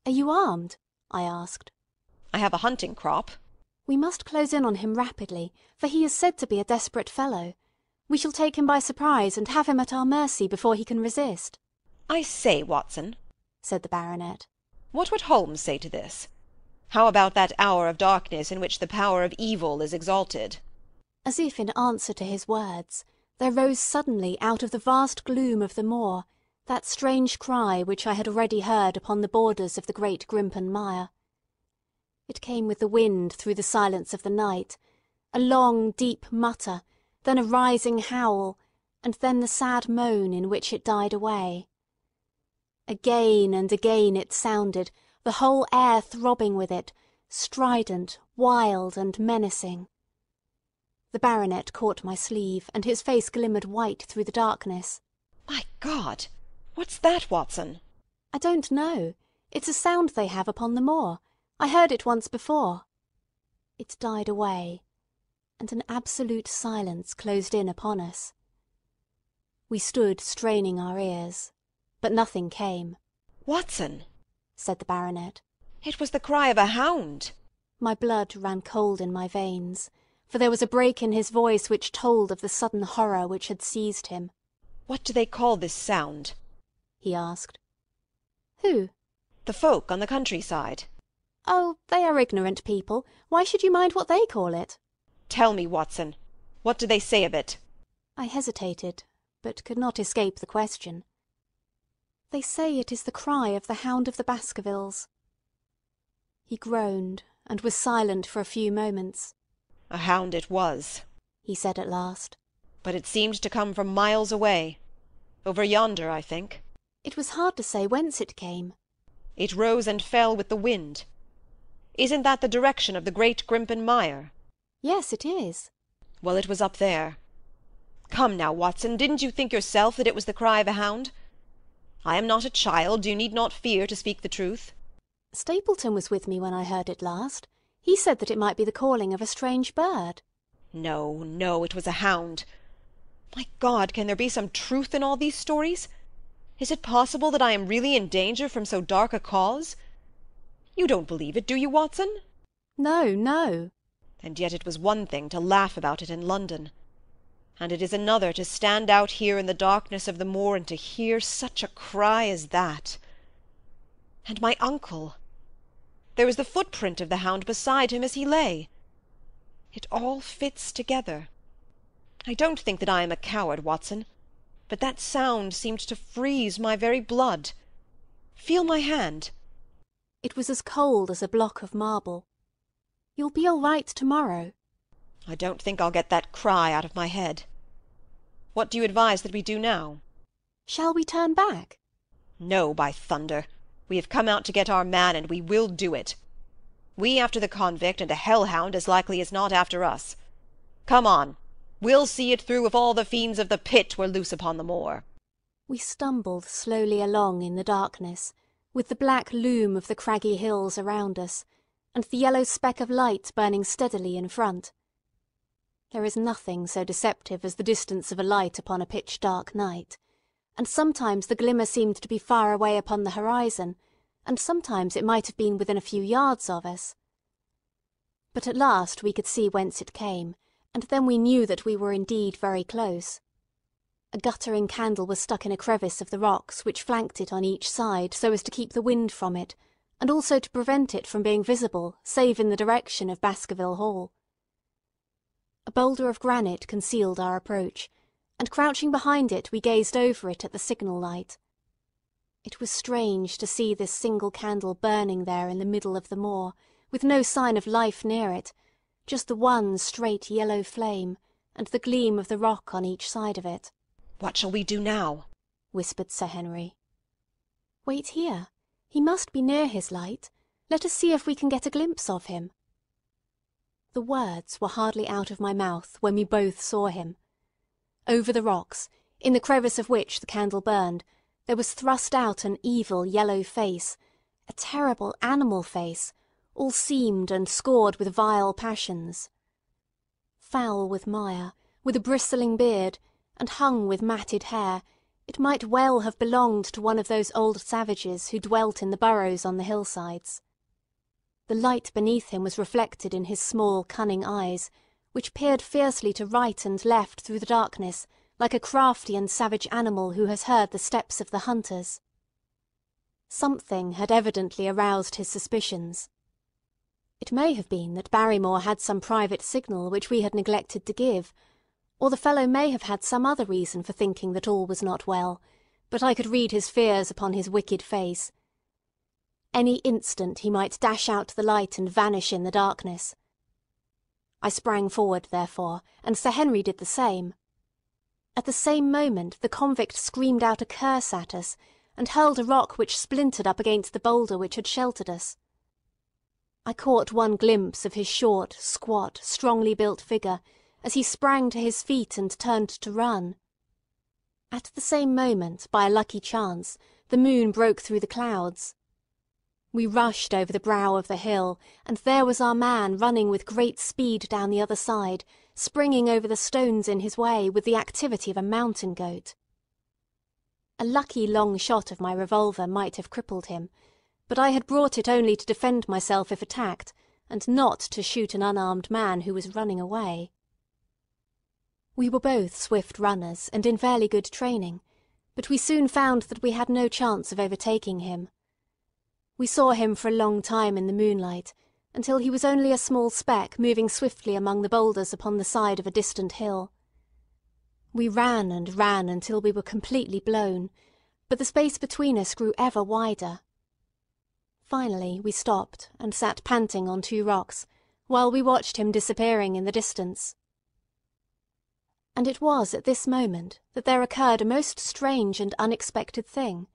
A: "Are you armed?" I asked. "I have a hunting crop." We must close in on him rapidly, for he is said to be a desperate fellow. We shall take him by surprise, and have him at our mercy before he can resist. "I say, Watson," said the Baronet, "what would Holmes say to this? How about that hour of darkness in which the power of evil is exalted?" As if in answer to his words, there rose suddenly out of the vast gloom of the moor that strange cry which I had already heard upon the borders of the great Grimpen Mire. It came with the wind through the silence of the night, a long deep mutter, then a rising howl, and then the sad moan in which it died away. Again and again it sounded, the whole air throbbing with it, strident, wild, and menacing. The baronet caught my sleeve, and his face glimmered white through the darkness. "My God!
B: What's that, Watson?"
A: "I don't know. It's a sound they have upon the moor. I heard it once before." It died away, and an absolute silence closed in upon us. We stood straining our ears but nothing came. "Watson!" said the baronet. "It was the cry of a hound." My blood ran cold in my veins, for there was a break in his voice which told of the sudden horror which had seized him. "What do they call this sound?" he asked. "Who?" "The folk on the country side." "Oh, they are ignorant people. Why should you mind what they call it?" "Tell me, Watson. What do they say of it?" I hesitated, but could not escape the question. They say it is the cry of the Hound of the Baskervilles." He groaned, and was silent for a few moments. "A hound it was," he said
B: at last, "but it seemed to come from miles away. Over yonder, I think." It was hard to say whence it came. "It rose and fell with the wind. Isn't that the direction of the great Grimpen Mire?" "Yes, it is." "Well, it was up there. Come now, Watson, didn't you think yourself that it was the cry of a hound?
A: I am not a child. You need not fear to speak the truth." "Stapleton was with me when I heard it last. He said that it might be the calling of a strange bird." "No, no, it
B: was a hound.
A: My God, can there be some truth in all these stories? Is
B: it possible that I am really in danger from so dark a cause? You don't believe it, do you, Watson?" "No, no." "And yet it was one thing to laugh about it in London and it is another to stand out here in the darkness of the moor and to hear such a cry as that. And my uncle! There was the footprint of the hound beside him as he lay. It all fits together. I don't think that I am a coward, Watson, but that sound seemed to freeze my very blood. Feel my hand. It was as cold as a block of marble. You'll be all right to-morrow. I don't think I'll get that cry out of my head. What do you advise that we do now? Shall we turn back? No, by thunder! We have come out to get our man, and we will do it. We after the convict, and a hellhound as likely as not after us. Come on! We'll see it through if all the fiends of the pit were loose upon the moor.
A: We stumbled slowly along in the darkness, with the black loom of the craggy hills around us, and the yellow speck of light burning steadily in front. There is nothing so deceptive as the distance of a light upon a pitch dark night, and sometimes the glimmer seemed to be far away upon the horizon, and sometimes it might have been within a few yards of us. But at last we could see whence it came, and then we knew that we were indeed very close. A guttering candle was stuck in a crevice of the rocks which flanked it on each side so as to keep the wind from it, and also to prevent it from being visible save in the direction of Baskerville Hall. A boulder of granite concealed our approach, and crouching behind it we gazed over it at the signal light. It was strange to see this single candle burning there in the middle of the moor, with no sign of life near it, just the one straight yellow flame, and the gleam of the rock on each side of it. "What shall we do now?" whispered Sir Henry. "Wait here. He must be near his light. Let us see if we can get a glimpse of him." The words were hardly out of my mouth when we both saw him. Over the rocks, in the crevice of which the candle burned, there was thrust out an evil yellow face, a terrible animal face, all seamed and scored with vile passions. Foul with mire, with a bristling beard, and hung with matted hair, it might well have belonged to one of those old savages who dwelt in the burrows on the hillsides. The light beneath him was reflected in his small, cunning eyes, which peered fiercely to right and left through the darkness, like a crafty and savage animal who has heard the steps of the hunters. Something had evidently aroused his suspicions. It may have been that Barrymore had some private signal which we had neglected to give, or the fellow may have had some other reason for thinking that all was not well, but I could read his fears upon his wicked face, any instant he might dash out the light and vanish in the darkness. I sprang forward, therefore, and Sir Henry did the same. At the same moment the convict screamed out a curse at us, and hurled a rock which splintered up against the boulder which had sheltered us. I caught one glimpse of his short, squat, strongly built figure as he sprang to his feet and turned to run. At the same moment, by a lucky chance, the moon broke through the clouds. We rushed over the brow of the hill, and there was our man running with great speed down the other side, springing over the stones in his way with the activity of a mountain goat. A lucky long shot of my revolver might have crippled him, but I had brought it only to defend myself if attacked, and not to shoot an unarmed man who was running away. We were both swift runners and in fairly good training, but we soon found that we had no chance of overtaking him. We saw him for a long time in the moonlight, until he was only a small speck moving swiftly among the boulders upon the side of a distant hill. We ran and ran until we were completely blown, but the space between us grew ever wider. Finally we stopped and sat panting on two rocks, while we watched him disappearing in the distance. And it was at this moment that there occurred a most strange and unexpected thing.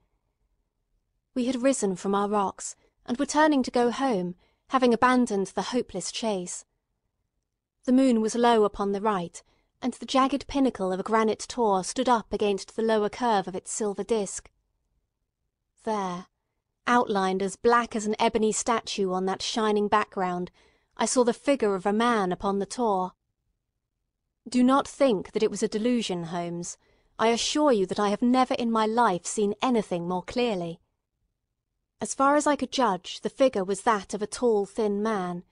A: We had risen from our rocks, and were turning to go home, having abandoned the hopeless chase. The moon was low upon the right, and the jagged pinnacle of a granite tor stood up against the lower curve of its silver disk. There, outlined as black as an ebony statue on that shining background, I saw the figure of a man upon the tor. Do not think that it was a delusion, Holmes. I assure you that I have never in my life seen anything more clearly. As far as I could judge, the figure was that of a tall, thin man.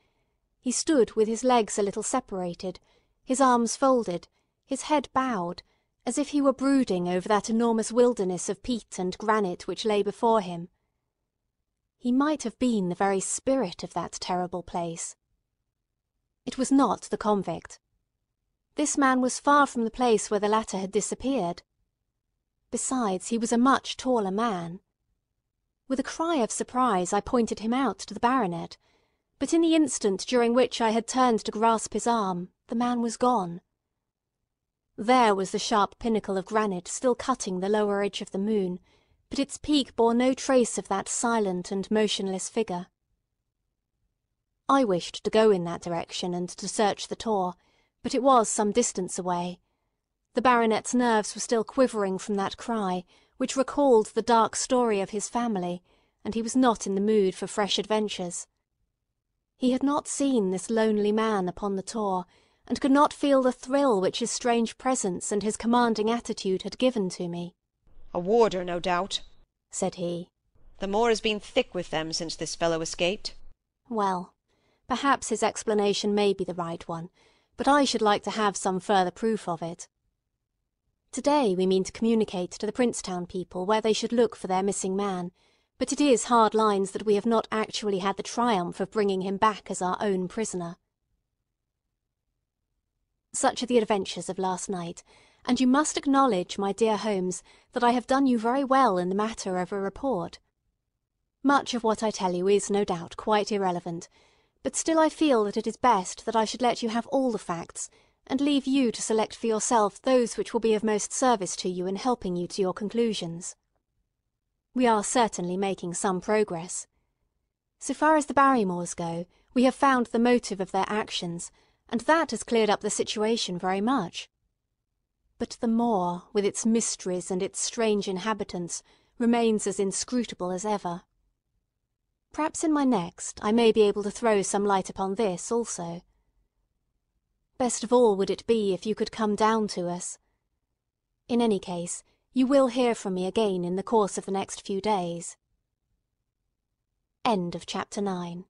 A: He stood with his legs a little separated, his arms folded, his head bowed, as if he were brooding over that enormous wilderness of peat and granite which lay before him. He might have been the very spirit of that terrible place. It was not the convict. This man was far from the place where the latter had disappeared. Besides, he was a much taller man. With a cry of surprise I pointed him out to the baronet, but in the instant during which I had turned to grasp his arm the man was gone. There was the sharp pinnacle of granite still cutting the lower edge of the moon, but its peak bore no trace of that silent and motionless figure. I wished to go in that direction and to search the Tor, but it was some distance away. The baronet's nerves were still quivering from that cry which recalled the dark story of his family, and he was not in the mood for fresh adventures. He had not seen this lonely man upon the Tor, and could not feel the thrill which his strange presence and his commanding attitude had given to me. "A warder, no doubt," said he.
B: "The moor has been thick with them since this fellow escaped."
A: Well, perhaps his explanation may be the right one, but I should like to have some further proof of it. Today we mean to communicate to the Princetown people where they should look for their missing man, but it is hard lines that we have not actually had the triumph of bringing him back as our own prisoner. Such are the adventures of last night, and you must acknowledge, my dear Holmes, that I have done you very well in the matter of a report. Much of what I tell you is no doubt quite irrelevant, but still I feel that it is best that I should let you have all the facts and leave you to select for yourself those which will be of most service to you in helping you to your conclusions. We are certainly making some progress. So far as the Barrymores go, we have found the motive of their actions, and that has cleared up the situation very much. But the moor, with its mysteries and its strange inhabitants, remains as inscrutable as ever. Perhaps in my next I may be able to throw some light upon this also. Best of all would it be if you could come down to us. In any case, you will hear from me again in the course of the next few days. End of chapter 9